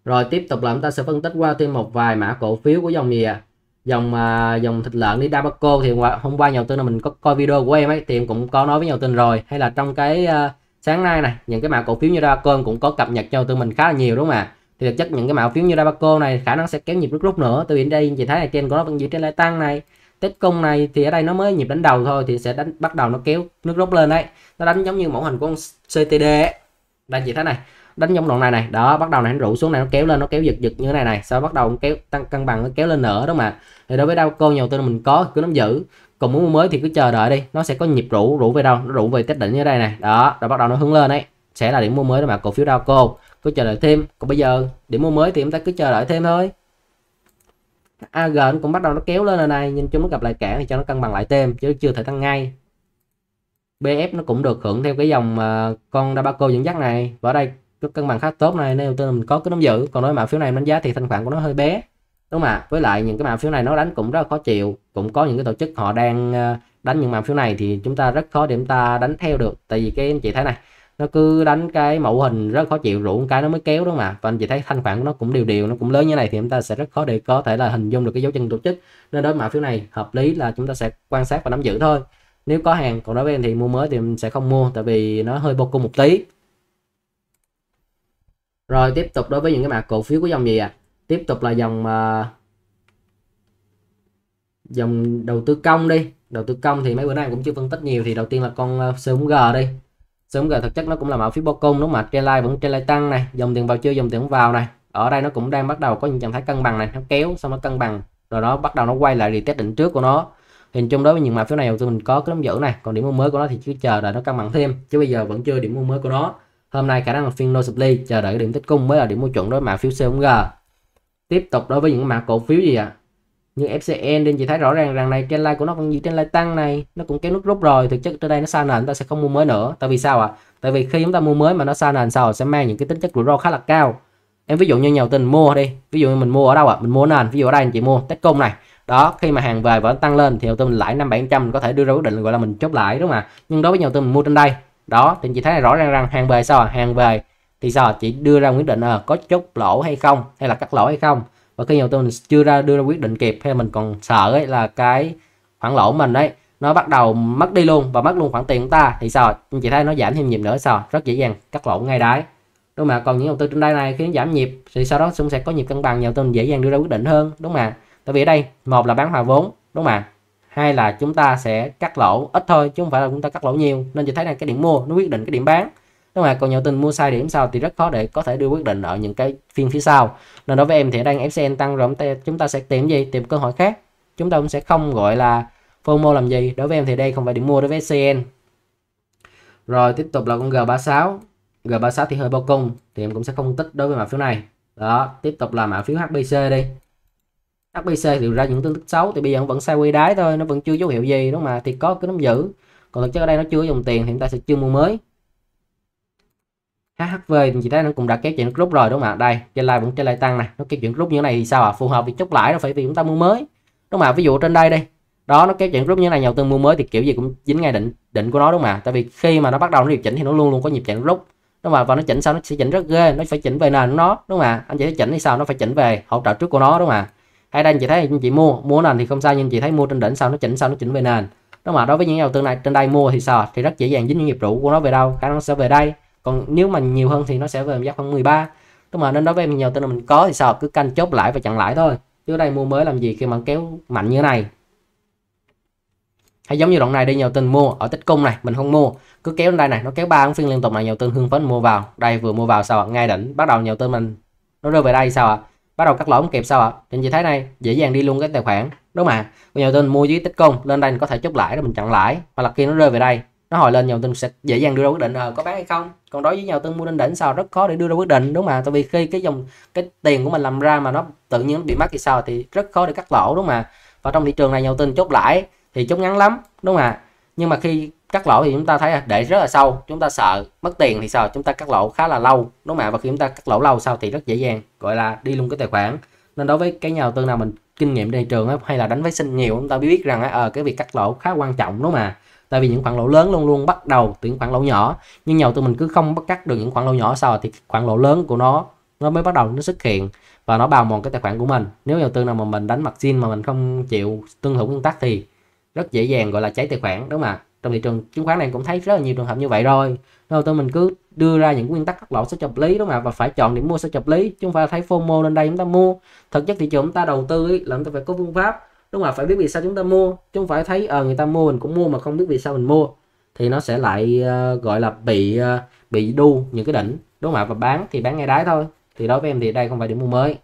rồi tiếp tục là chúng ta sẽ phân tích qua thêm một vài mã cổ phiếu của dòng gì ạ à? dòng uh, dòng thịt lợn đi Dabaco thì hôm qua nhà đầu tư là mình có coi video của em ấy thì em cũng có nói với nhà đầu tư rồi hay là trong cái uh, sáng nay này những cái mã cổ phiếu như Dabaco cũng có cập nhật cho đầu tư mình khá là nhiều đúng không ạ à? thì thực chất những cái mã phiếu như Dabaco này khả năng sẽ kéo nhịp rút rút nữa từ hiện đây chị thấy là trên của nó vẫn giữ trên lại tăng này tết công này thì ở đây nó mới nhịp đánh đầu thôi thì sẽ đánh bắt đầu nó kéo nước rút lên đấy nó đánh giống như mẫu hình của ông CTD ấy. đây chị thấy này đánh giống đoạn này này đó bắt đầu này nó rủ xuống này nó kéo lên nó kéo giật giật như thế này này sau bắt đầu kéo tăng cân bằng nó kéo lên nữa đó mà thì đối với đau cơ nhiều tên mình có cứ nắm giữ còn muốn mua mới thì cứ chờ đợi đi nó sẽ có nhịp rủ rủ về đâu nó rủ về test đỉnh như đây này đó rồi bắt đầu nó hướng lên đấy sẽ là điểm mua mới đó mà cổ phiếu đau cơ cứ chờ đợi thêm còn bây giờ điểm mua mới thì chúng ta cứ chờ đợi thêm thôi AG nó cũng bắt đầu nó kéo lên rồi này nhưng chúng nó gặp lại cản thì cho nó cân bằng lại thêm chứ chưa thể tăng ngay BF nó cũng được hưởng theo cái dòng uh, con Dabaco dẫn dắt này và ở đây cân bằng khá tốt này nên đầu tư mình có cái nắm giữ còn nói mã phiếu này đánh giá thì thanh khoản của nó hơi bé đúng không ạ với lại những cái mã phiếu này nó đánh cũng rất là khó chịu cũng có những cái tổ chức họ đang ờ, đánh những mã phiếu này thì chúng ta rất khó để chúng ta đánh theo được tại vì cái anh chị thấy này nó cứ đánh cái mẫu hình rất khó chịu rủ cái nó mới kéo đúng không ạ và anh chị thấy thanh khoản của nó cũng đều đều nó cũng lớn như này thì chúng ta sẽ rất khó để có thể là hình dung được cái dấu chân tổ chức nên đối mã phiếu này hợp lý là chúng ta sẽ quan sát và nắm giữ thôi nếu có hàng còn đối với em thì mua mới thì mình sẽ không mua tại vì nó hơi bô cung một tí rồi tiếp tục đối với những cái mã cổ phiếu của dòng gì à tiếp tục là dòng uh, dòng đầu tư công đi đầu tư công thì mấy bữa nay cũng chưa phân tích nhiều thì đầu tiên là con uh, à, g đi g thực chất nó cũng là mã phiếu bao công đúng mà trend line vẫn trend line tăng này dòng tiền vào chưa dòng tiền vào này ở đây nó cũng đang bắt đầu có những trạng thái cân bằng này nó kéo xong nó cân bằng rồi nó bắt đầu nó quay lại test đỉnh trước của nó hình trong đối với những mã phiếu này đầu tư mình có cái nắm giữ này còn điểm mua mới của nó thì cứ chờ đợi nó cân bằng thêm chứ bây giờ vẫn chưa điểm mua mới của nó Hôm nay khả năng là phiên no supply chờ đợi điểm tích cung mới là điểm mua chuẩn đối mã phiếu c g Tiếp tục đối với những mã cổ phiếu gì ạ? Như FCN nên chị thấy rõ ràng rằng này trên line của nó vẫn giữ trên line tăng này, nó cũng kéo nước rút rồi, thực chất trên đây nó xa nền chúng ta sẽ không mua mới nữa. Tại vì sao ạ? Tại vì khi chúng ta mua mới mà nó xa nền sau sẽ mang những cái tính chất rủi ro khá là cao. Em ví dụ như nhiều tình mua đi, ví dụ như mình mua ở đâu ạ? Mình mua nền, ví dụ ở đây anh chị mua Techcom này, đó khi mà hàng về vẫn tăng lên thì đầu tư mình lãi năm bảy trăm có thể đưa ra quyết định gọi là mình chốt lãi đúng không ạ nhưng đối với nhà đầu tư mình mua trên đây đó thì chị thấy rõ ràng rằng hàng về sao hàng về thì sao chị đưa ra quyết định à, có chốt lỗ hay không hay là cắt lỗ hay không và khi nhà đầu tư mình chưa ra đưa ra quyết định kịp hay mình còn sợ ấy là cái khoản lỗ mình đấy nó bắt đầu mất đi luôn và mất luôn khoản tiền của ta thì sao chị thấy nó giảm thêm nhịp nữa sao rất dễ dàng cắt lỗ ngay đáy đúng mà còn những đầu tư trên đây này khiến giảm nhịp thì sau đó cũng sẽ có nhịp cân bằng nhà đầu tư dễ dàng đưa ra quyết định hơn đúng mà tại vì ở đây một là bán hòa vốn đúng mà hay là chúng ta sẽ cắt lỗ ít thôi chứ không phải là chúng ta cắt lỗ nhiều nên chỉ thấy là cái điểm mua nó quyết định cái điểm bán đúng không ạ còn nhiều tình mua sai điểm sau thì rất khó để có thể đưa quyết định ở những cái phiên phía sau nên đối với em thì đang FCN tăng rồi chúng ta sẽ tìm gì tìm cơ hội khác chúng ta cũng sẽ không gọi là FOMO làm gì đối với em thì đây không phải điểm mua đối với FCN rồi tiếp tục là con G36 G36 thì hơi bao cung thì em cũng sẽ không tích đối với mã phiếu này đó tiếp tục là mã phiếu HBC đi HPC thì ra những tin tức xấu thì bây giờ vẫn sai quy đáy thôi nó vẫn chưa dấu hiệu gì đúng mà thì có cái nắm giữ còn thực chất ở đây nó chưa dòng tiền thì chúng ta sẽ chưa mua mới HHV thì chị thấy nó cũng đã kéo chuyện rút rồi đúng không ạ đây trên like vẫn trên like tăng này nó kéo chuyện rút như thế này thì sao ạ à? phù hợp vì chốt lãi nó phải vì chúng ta mua mới đúng không ạ ví dụ trên đây đây đó nó kéo chuyện rút như thế này nhà tương mua mới thì kiểu gì cũng dính ngay định định của nó đúng không ạ tại vì khi mà nó bắt đầu nó điều chỉnh thì nó luôn luôn có nhịp chặn rút đúng không ạ và nó chỉnh sao nó sẽ chỉnh rất ghê nó phải chỉnh về nền của nó đúng không ạ anh chị thấy chỉnh thì sao nó phải chỉnh về hỗ trợ trước của nó đúng không ạ hay đây anh chị thấy anh chị mua mua nền thì không sao nhưng chị thấy mua trên đỉnh sau nó chỉnh sau nó chỉnh về nền đúng mà đối với những nhà đầu tư này trên đây mua thì sao thì rất dễ dàng dính những nghiệp rũ của nó về đâu khả năng sẽ về đây còn nếu mà nhiều hơn thì nó sẽ về giá khoảng 13 đúng mà nên đối với em nhiều tên là mình có thì sao cứ canh chốt lại và chặn lại thôi chứ đây mua mới làm gì khi mà kéo mạnh như thế này hay giống như đoạn này đi nhiều tin mua ở tích cung này mình không mua cứ kéo lên đây này nó kéo ba phiên liên tục này nhiều tin hương phấn mua vào đây vừa mua vào sao ngay đỉnh bắt đầu nhiều tin mình nó rơi về đây sao ạ à? bắt đầu cắt lỗ không kịp sao ạ à? anh chị thấy đây dễ dàng đi luôn cái tài khoản đúng mà bây giờ tôi mua dưới tích công lên đây mình có thể chốt lãi rồi mình chặn lãi mà là khi nó rơi về đây nó hồi lên nhà đầu tư sẽ dễ dàng đưa ra quyết định ờ, có bán hay không còn đối với nhà đầu tư mua lên đỉnh sao rất khó để đưa ra quyết định đúng mà tại vì khi cái dòng cái tiền của mình làm ra mà nó tự nhiên bị mất thì sao thì rất khó để cắt lỗ đúng mà và trong thị trường này nhà đầu tư chốt lãi thì chốt ngắn lắm đúng mà nhưng mà khi cắt lỗ thì chúng ta thấy để rất là sâu chúng ta sợ mất tiền thì sợ chúng ta cắt lỗ khá là lâu đúng không ạ và khi chúng ta cắt lỗ lâu sau thì rất dễ dàng gọi là đi luôn cái tài khoản nên đối với cái nhà đầu tư nào mình kinh nghiệm trên thị trường hay là đánh với sinh nhiều chúng ta biết rằng ấy, à, ờ, cái việc cắt lỗ khá quan trọng đúng mà tại vì những khoản lỗ lớn luôn luôn bắt đầu từ những khoản lỗ nhỏ nhưng nhà đầu tư mình cứ không bắt cắt được những khoản lỗ nhỏ sau thì khoản lỗ lớn của nó nó mới bắt đầu nó xuất hiện và nó bào mòn cái tài khoản của mình nếu nhà đầu tư nào mà mình đánh mặt xin mà mình không chịu tuân thủ nguyên tắc thì rất dễ dàng gọi là cháy tài khoản đúng không ạ trong thị trường chứng khoán này cũng thấy rất là nhiều trường hợp như vậy rồi đầu tôi mình cứ đưa ra những nguyên tắc cắt lỗ sao chập lý đúng không ạ và phải chọn điểm mua sao chập lý chứ không phải thấy FOMO lên đây chúng ta mua thực chất thị trường chúng ta đầu tư ấy, là chúng ta phải có phương pháp đúng không ạ phải biết vì sao chúng ta mua chứ không phải thấy ờ à, người ta mua mình cũng mua mà không biết vì sao mình mua thì nó sẽ lại uh, gọi là bị uh, bị đu những cái đỉnh đúng không ạ và bán thì bán ngay đáy thôi thì đối với em thì đây không phải điểm mua mới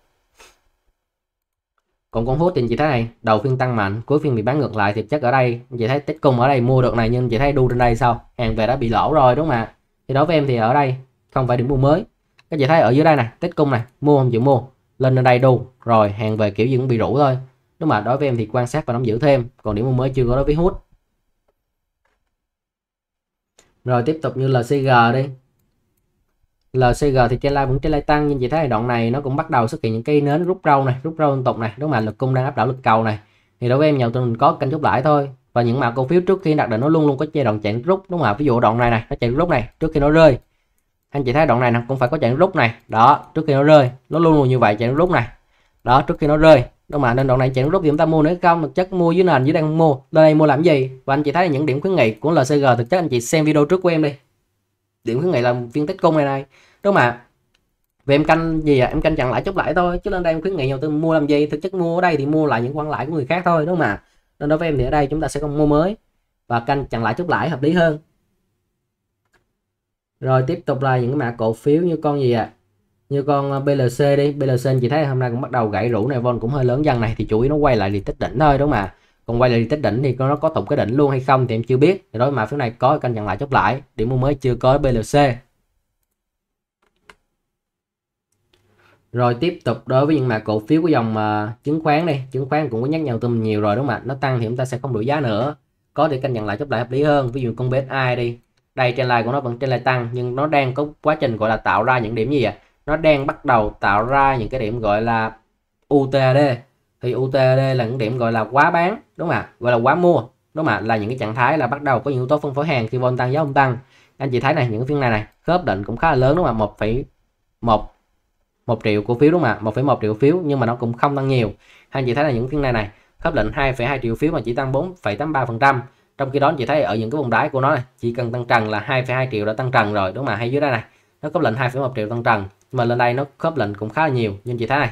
còn con hút thì chị thấy này, đầu phiên tăng mạnh, cuối phiên bị bán ngược lại thì chắc ở đây chị thấy tích cung ở đây mua được này nhưng chị thấy đu trên đây sao? Hàng về đã bị lỗ rồi đúng không ạ? Thì đối với em thì ở đây không phải điểm mua mới. Các chị thấy ở dưới đây nè, tích cung này mua không chịu mua, lên lên đây đu rồi hàng về kiểu gì cũng bị rủ thôi. Đúng mà đối với em thì quan sát và nắm giữ thêm, còn điểm mua mới chưa có đối với hút. Rồi tiếp tục như là CG đi, LCG thì trên lai vẫn trên lai tăng nhưng chị thấy đoạn này nó cũng bắt đầu xuất hiện những cây nến rút râu này rút râu liên tục này đúng mà lực cung đang áp đảo lực cầu này thì đối với em nhà tư mình có kênh chốt lãi thôi và những mã cổ phiếu trước khi đặt định nó luôn luôn có giai đoạn chạy rút đúng không ạ ví dụ đoạn này này nó chạy rút này trước khi nó rơi anh chị thấy đoạn này nó cũng phải có chạy rút này đó trước khi nó rơi nó luôn luôn như vậy chạy rút này đó trước khi nó rơi đúng mà nên đoạn này chạy rút thì chúng ta mua nữa không thực chất mua dưới nền dưới đang mua đây mua làm gì và anh chị thấy những điểm khuyến nghị của LCG thực chất anh chị xem video trước của em đi điểm khuyến nghị là viên tích cung này này đúng mà về em canh gì à em canh chặn lại chốt lại thôi chứ lên đây em khuyến nghị nhiều tư mua làm gì thực chất mua ở đây thì mua lại những quan lại của người khác thôi đúng mà nên đối với em thì ở đây chúng ta sẽ không mua mới và canh chặn lại chốt lại hợp lý hơn rồi tiếp tục là những mã cổ phiếu như con gì ạ à? như con BLC ờ, đi BLC chị thấy hôm nay cũng bắt đầu gãy rũ này von cũng hơi lớn dần này thì chủ yếu nó quay lại thì tích đỉnh thôi đúng mà còn quay lại tích đỉnh thì nó có tổng cái đỉnh luôn hay không thì em chưa biết thì đối mã phiếu này có cân nhận lại chốt lại điểm mua mới chưa có BLC rồi tiếp tục đối với những mã cổ phiếu của dòng uh, chứng khoán đi chứng khoán cũng có nhắc nhau tùm nhiều rồi đúng không ạ nó tăng thì chúng ta sẽ không đuổi giá nữa có để cân nhận lại chốt lại hợp lý hơn ví dụ con BSI đi đây trên lại của nó vẫn trên lại tăng nhưng nó đang có quá trình gọi là tạo ra những điểm gì ạ nó đang bắt đầu tạo ra những cái điểm gọi là UTD thì UTD là những điểm gọi là quá bán đúng không ạ gọi là quá mua đúng không ạ là những cái trạng thái là bắt đầu có những yếu tố phân phối hàng khi vol tăng giá không tăng anh chị thấy này những phiên này này khớp định cũng khá là lớn đúng không ạ một phẩy một một triệu cổ phiếu đúng không ạ một một triệu phiếu nhưng mà nó cũng không tăng nhiều anh chị thấy là những phiên này này khớp định 2,2 triệu phiếu mà chỉ tăng 4,83% trong khi đó anh chị thấy ở những cái vùng đáy của nó này chỉ cần tăng trần là 2,2 triệu đã tăng trần rồi đúng không ạ hay dưới đây này nó khớp lệnh 2,1 triệu tăng trần mà lên đây nó khớp lệnh cũng khá là nhiều nhưng chị thấy này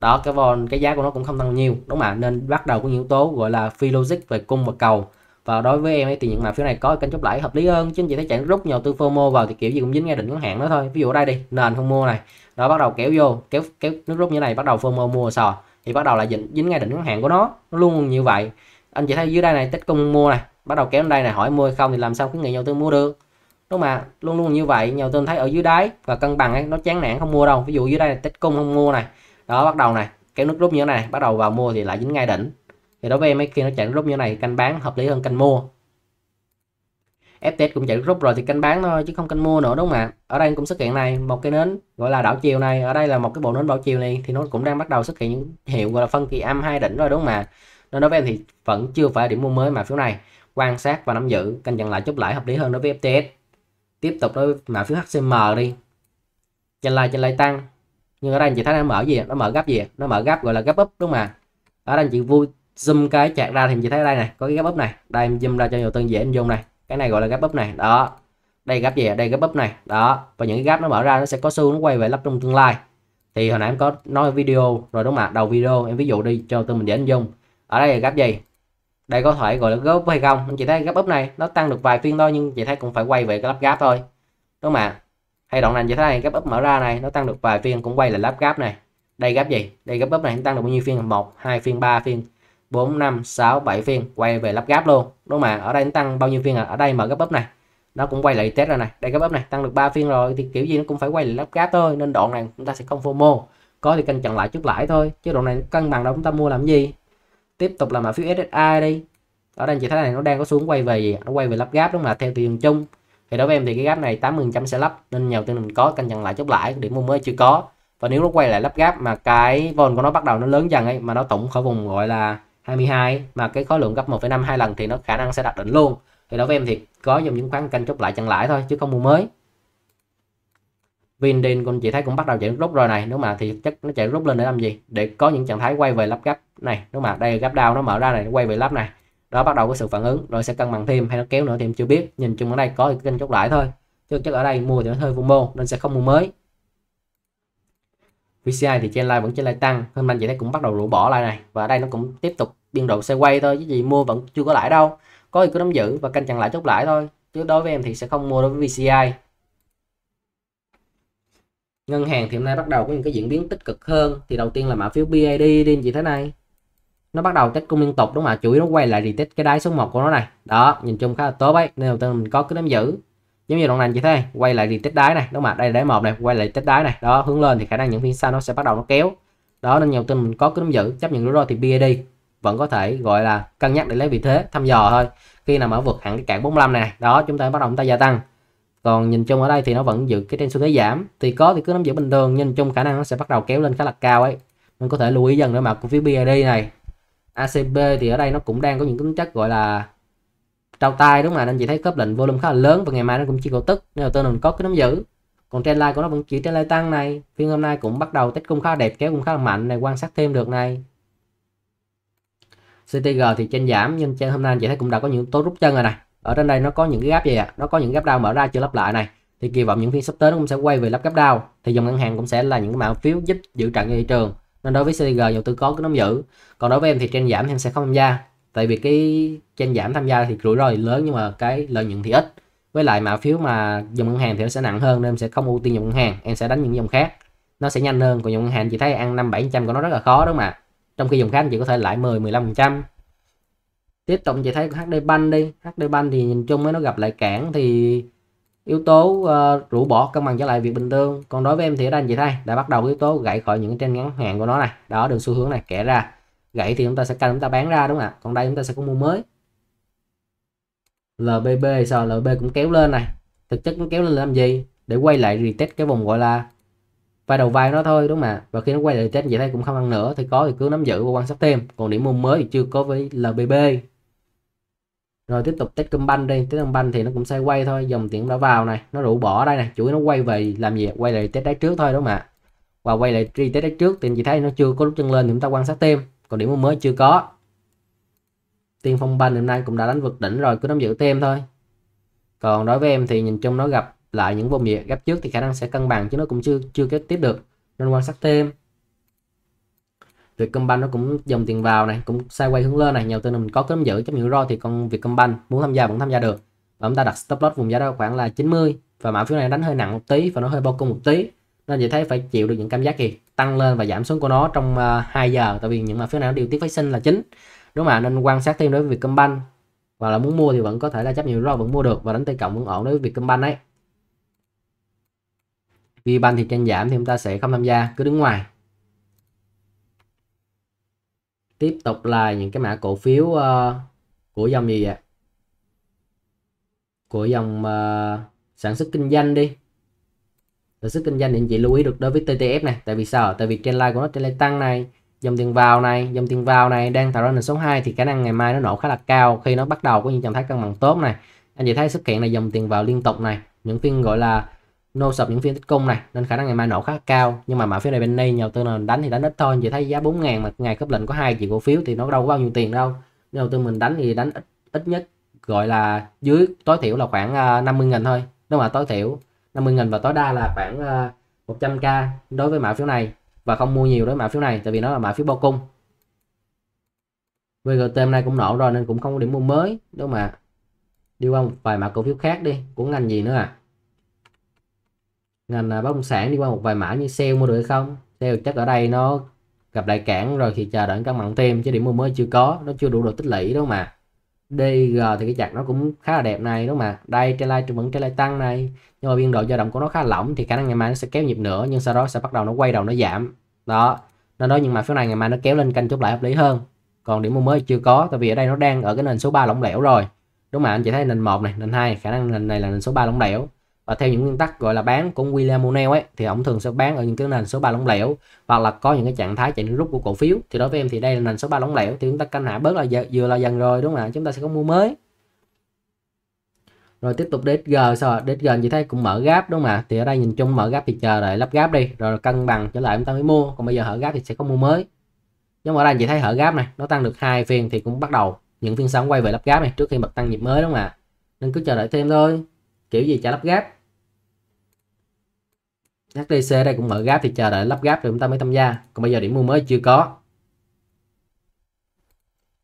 đó cái carbon cái giá của nó cũng không tăng nhiều đúng không ạ nên bắt đầu có những yếu tố gọi là phi logic về cung và cầu và đối với em ấy thì những mã phiếu này có kênh chốt lãi hợp lý hơn chứ chị thấy chẳng rút nhau tư fomo vào thì kiểu gì cũng dính ngay đỉnh ngắn hạn đó thôi ví dụ ở đây đi nền không mua này nó bắt đầu kéo vô kéo kéo nước rút như này bắt đầu fomo mua sò thì bắt đầu là dính, dính ngay đỉnh ngắn hạn của nó nó luôn như vậy anh chị thấy dưới đây này tích cung mua này bắt đầu kéo lên đây này hỏi mua hay không thì làm sao khuyến nghị nhau tư mua được đúng mà luôn luôn như vậy nhau tư thấy ở dưới đáy và cân bằng ấy nó chán nản không mua đâu ví dụ dưới đây là tích cung không mua này đó bắt đầu này kéo nước rút như thế này bắt đầu vào mua thì lại dính ngay đỉnh thì đối với mấy kia nó chạy rút như thế này canh bán hợp lý hơn canh mua FTS cũng chạy rút rồi thì canh bán thôi chứ không canh mua nữa đúng không ạ ở đây cũng xuất hiện này một cái nến gọi là đảo chiều này ở đây là một cái bộ nến đảo chiều này thì nó cũng đang bắt đầu xuất hiện những hiệu gọi là phân kỳ âm hai đỉnh rồi đúng không ạ nên đối với em thì vẫn chưa phải điểm mua mới mà phiếu này quan sát và nắm giữ canh nhận lại chút lãi hợp lý hơn đối với FTS tiếp tục đối với mã phiếu HCM đi chanh lai chanh lai tăng nhưng ở đây anh chị thấy nó mở gì nó mở gấp gì nó mở gấp gọi là gấp úp đúng mà ở đây anh chị vui zoom cái chạc ra thì anh chị thấy đây này có cái gấp úp này đây em zoom ra cho nhiều tương dễ hình dùng này cái này gọi là gấp úp này đó đây gấp gì đây gấp úp này đó và những cái gấp nó mở ra nó sẽ có xu nó quay về lắp trong tương lai thì hồi nãy em có nói video rồi đúng không ạ? đầu video em ví dụ đi cho tụi mình dễ anh dung ở đây là gấp gì đây có thể gọi là gấp hay không anh chị thấy gấp úp này nó tăng được vài phiên thôi nhưng chị thấy cũng phải quay về cái lắp gáp thôi đúng không ạ? hay đoạn này như thế này gap up mở ra này nó tăng được vài phiên cũng quay lại lắp gap này đây gap gì đây gap up này tăng được bao nhiêu phiên một hai phiên ba phiên 4 5 6 7 phiên quay về lắp gap luôn đúng mà ở đây nó tăng bao nhiêu phiên à ở đây mở gap up này nó cũng quay lại test rồi này đây gap up này tăng được 3 phiên rồi thì kiểu gì nó cũng phải quay lại lắp gap thôi nên đoạn này chúng ta sẽ không FOMO có thì cân chặn lại chút lãi thôi chứ đoạn này cân bằng đâu chúng ta mua làm gì tiếp tục là mã phiếu SSI đi ở đây chị thấy này nó đang có xuống quay về gì nó quay về lắp gap đúng mà theo thị trường chung thì đối với em thì cái gap này 80% sẽ lắp nên nhà đầu tư mình có canh chặn lại chốt lại điểm mua mới chưa có và nếu nó quay lại lắp gap mà cái vốn của nó bắt đầu nó lớn dần ấy mà nó tổng khỏi vùng gọi là 22 mà cái khối lượng gấp 1,5 hai lần thì nó khả năng sẽ đặt đỉnh luôn thì đối với em thì có dùng những khoản canh chốt lại chặn lại thôi chứ không mua mới Vindin con chị thấy cũng bắt đầu chạy rút rồi này nếu mà thì chắc nó chạy rút lên để làm gì để có những trạng thái quay về lắp gap này nếu mà đây gap down nó mở ra này nó quay về lắp này đó bắt đầu có sự phản ứng rồi sẽ cân bằng thêm hay nó kéo nữa thì em chưa biết nhìn chung ở đây có kênh chốt lại thôi chứ chắc ở đây mua thì nó hơi vô nên sẽ không mua mới VCI thì trên line vẫn trên line tăng hôm nay chị thấy cũng bắt đầu rũ bỏ lại này và ở đây nó cũng tiếp tục biên độ xe quay thôi chứ gì mua vẫn chưa có lãi đâu có thì cứ nắm giữ và canh chặn lại chốt lại thôi chứ đối với em thì sẽ không mua đối với VCI ngân hàng thì hôm nay bắt đầu có những cái diễn biến tích cực hơn thì đầu tiên là mã phiếu BID đi như thế này nó bắt đầu test cung liên tục đúng không ạ chủ yếu nó quay lại retest cái đáy số 1 của nó này đó nhìn chung khá là tốt ấy nên đầu tư mình có cứ nắm giữ giống như đoạn này như thế quay lại retest đáy này đúng không ạ đây là đáy một này quay lại test đáy này đó hướng lên thì khả năng những phiên sau nó sẽ bắt đầu nó kéo đó nên nhiều tin mình có cứ nắm giữ chấp nhận rủi ro thì BID vẫn có thể gọi là cân nhắc để lấy vị thế thăm dò thôi khi nào mà vượt hẳn cái cản 45 này đó chúng ta bắt đầu chúng ta gia tăng còn nhìn chung ở đây thì nó vẫn giữ cái trên xu thế giảm thì có thì cứ nắm giữ bình thường nhìn chung khả năng nó sẽ bắt đầu kéo lên khá là cao ấy mình có thể lưu ý dần nữa mà cổ phiếu BID này ACB thì ở đây nó cũng đang có những tính chất gọi là trao tay đúng không ạ, nên chị thấy khớp lệnh volume khá là lớn và ngày mai nó cũng chưa cổ tức nên là tôi mình có cái nắm giữ còn trên trendline của nó vẫn chỉ trên trendline tăng này phiên hôm nay cũng bắt đầu tích cũng khá đẹp kéo cũng khá là mạnh này quan sát thêm được này CTG thì trên giảm nhưng trên hôm nay chị thấy cũng đã có những tố rút chân rồi này ở trên đây nó có những cái gap gì ạ à? nó có những gap đau mở ra chưa lắp lại này thì kỳ vọng những phiên sắp tới nó cũng sẽ quay về lắp gap đau thì dòng ngân hàng cũng sẽ là những mã phiếu giúp giữ trận thị trường nên đối với CTG đầu tư có cứ nắm giữ còn đối với em thì trên giảm thì em sẽ không tham gia tại vì cái trên giảm tham gia thì rủi ro thì lớn nhưng mà cái lợi nhuận thì ít với lại mã phiếu mà dùng ngân hàng thì nó sẽ nặng hơn nên em sẽ không ưu tiên dùng ngân hàng em sẽ đánh những dòng khác nó sẽ nhanh hơn còn dùng ngân hàng chị thấy ăn năm bảy trăm của nó rất là khó đúng không ạ trong khi dùng khác chị có thể lãi 10 15 phần trăm tiếp tục chị thấy HD Bank đi HD Bank thì nhìn chung mới nó gặp lại cản thì yếu tố uh, rũ bỏ cân bằng trở lại việc bình thường còn đối với em thì ở đây chị thấy đã bắt đầu yếu tố gãy khỏi những trên ngắn hàng của nó này đó đường xu hướng này kẻ ra gãy thì chúng ta sẽ canh chúng ta bán ra đúng không ạ còn đây chúng ta sẽ có mua mới LBB sao LB cũng kéo lên này thực chất nó kéo lên làm gì để quay lại retest cái vùng gọi là vai đầu vai nó thôi đúng không ạ và khi nó quay lại retest vậy thấy cũng không ăn nữa thì có thì cứ nắm giữ và quan sát thêm còn điểm mua mới thì chưa có với LBB rồi tiếp tục Techcombank đi Techcombank thì nó cũng sẽ quay thôi dòng tiền đã vào này nó rủ bỏ đây này chuỗi nó quay về làm gì quay lại test đáy trước thôi đúng không ạ và quay lại đi test đáy trước thì chị thấy nó chưa có lúc chân lên thì chúng ta quan sát thêm còn điểm mới chưa có Tiên Phong Banh hôm nay cũng đã đánh vượt đỉnh rồi cứ nắm giữ thêm thôi còn đối với em thì nhìn chung nó gặp lại những vùng địa gấp trước thì khả năng sẽ cân bằng chứ nó cũng chưa chưa kết tiếp được nên quan sát thêm Vietcombank nó cũng dòng tiền vào này cũng quay hướng lên này nhiều đầu là mình có cấm giữ chấp nhận rủi ro thì con Vietcombank muốn tham gia vẫn tham gia được và chúng ta đặt stop loss vùng giá đó khoảng là 90 và mã phiếu này đánh hơi nặng một tí và nó hơi bao cung một tí nên chị thấy phải chịu được những cảm giác gì tăng lên và giảm xuống của nó trong uh, à, 2 giờ tại vì những mã phiếu này nó điều tiết phát sinh là chính đúng mà nên quan sát thêm đối với Vietcombank và là muốn mua thì vẫn có thể là chấp nhận rủi ro vẫn mua được và đánh tay cộng vẫn ổn đối với Vietcombank ấy vì ban thì trên giảm thì chúng ta sẽ không tham gia cứ đứng ngoài tiếp tục là những cái mã cổ phiếu uh, của dòng gì vậy của dòng uh, sản xuất kinh doanh đi sản xuất kinh doanh thì anh chị lưu ý được đối với TTF này tại vì sao tại vì trên line của nó trên line tăng này dòng tiền vào này dòng tiền vào này đang tạo ra nền số 2 thì khả năng ngày mai nó nổ khá là cao khi nó bắt đầu có những trạng thái cân bằng tốt này anh chị thấy xuất hiện là dòng tiền vào liên tục này những phiên gọi là nô sập những phiên tích cung này nên khả năng ngày mai nổ khá cao nhưng mà mã phiếu này bên đây nhà đầu tư nào đánh thì đánh ít thôi chỉ thấy giá 4 ngàn mà ngày cấp lệnh có hai chỉ cổ phiếu thì nó đâu có bao nhiêu tiền đâu nếu đầu tư mình đánh thì đánh ít, ít nhất gọi là dưới tối thiểu là khoảng uh, à, 50 nghìn thôi nếu mà tối thiểu 50 nghìn và tối đa là khoảng uh, à, 100k đối với mã phiếu này và không mua nhiều đối với mã phiếu này tại vì nó là mã phiếu bao cung VGT hôm nay cũng nổ rồi nên cũng không có điểm mua mới đâu mà đi qua một vài mã cổ phiếu khác đi của ngành gì nữa à ngành à, bất động sản đi qua một vài mã như sale mua được hay không sale chắc ở đây nó gặp đại cản rồi thì chờ đợi cân bằng thêm chứ điểm mua mới chưa có nó chưa đủ độ tích lũy đâu mà DG thì cái chặt nó cũng khá là đẹp này đúng mà đây trên lai vẫn trên lai tăng này nhưng mà biên độ dao động của nó khá lỏng thì khả năng ngày mai nó sẽ kéo nhịp nữa nhưng sau đó sẽ bắt đầu nó quay đầu nó giảm đó nó nói nhưng mà phía này ngày mai nó kéo lên canh chốt lại hợp lý hơn còn điểm mua mới chưa có tại vì ở đây nó đang ở cái nền số 3 lỏng lẻo rồi đúng mà anh chỉ thấy nền một này nền hai khả năng nền này là nền số 3 lỏng lẻo và theo những nguyên tắc gọi là bán của William O'Neill ấy thì ông thường sẽ bán ở những cái nền số 3 lỏng lẻo hoặc là có những cái trạng thái chạy rút của cổ phiếu thì đối với em thì đây là nền số 3 lỏng lẻo thì chúng ta canh hạ bớt là giờ, vừa là dần rồi đúng không ạ chúng ta sẽ có mua mới rồi tiếp tục DSG sao DSG như thấy cũng mở gáp đúng không ạ thì ở đây nhìn chung mở gáp thì chờ đợi lắp gáp đi rồi cân bằng trở lại chúng ta mới mua còn bây giờ hở gáp thì sẽ có mua mới nhưng mà ở đây chị thấy hở gáp này nó tăng được hai phiên thì cũng bắt đầu những phiên sóng quay về lắp gáp này trước khi bật tăng nhịp mới đúng không ạ nên cứ chờ đợi thêm thôi kiểu gì trả lắp gáp HDC đây cũng mở gáp thì chờ đợi lắp gáp rồi chúng ta mới tham gia còn bây giờ điểm mua mới chưa có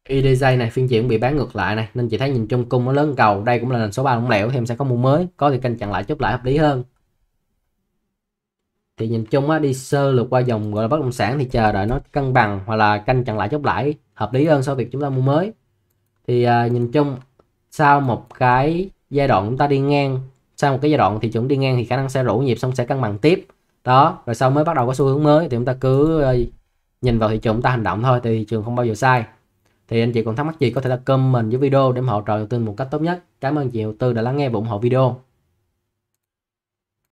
IDJ này phiên chuyển bị bán ngược lại này nên chị thấy nhìn chung cung nó lớn cầu đây cũng là lần số 3 lỏng lẻo thì em sẽ có mua mới có thì canh chặn lại chốt lại hợp lý hơn thì nhìn chung á, đi sơ lược qua dòng gọi là bất động sản thì chờ đợi nó cân bằng hoặc là canh chặn lại chốt lại hợp lý hơn so với việc chúng ta mua mới thì à, nhìn chung sau một cái giai đoạn chúng ta đi ngang sau một cái giai đoạn thị trường đi ngang thì khả năng sẽ rủ nhịp xong sẽ cân bằng tiếp đó rồi sau mới bắt đầu có xu hướng mới thì chúng ta cứ ờ, nhìn vào thị trường chúng ta hành động thôi thì thị trường không bao giờ sai thì anh chị còn thắc mắc gì có thể là comment dưới video để hỗ trợ đầu tư một cách tốt nhất cảm ơn chị đầu tư đã lắng nghe và ủng hộ video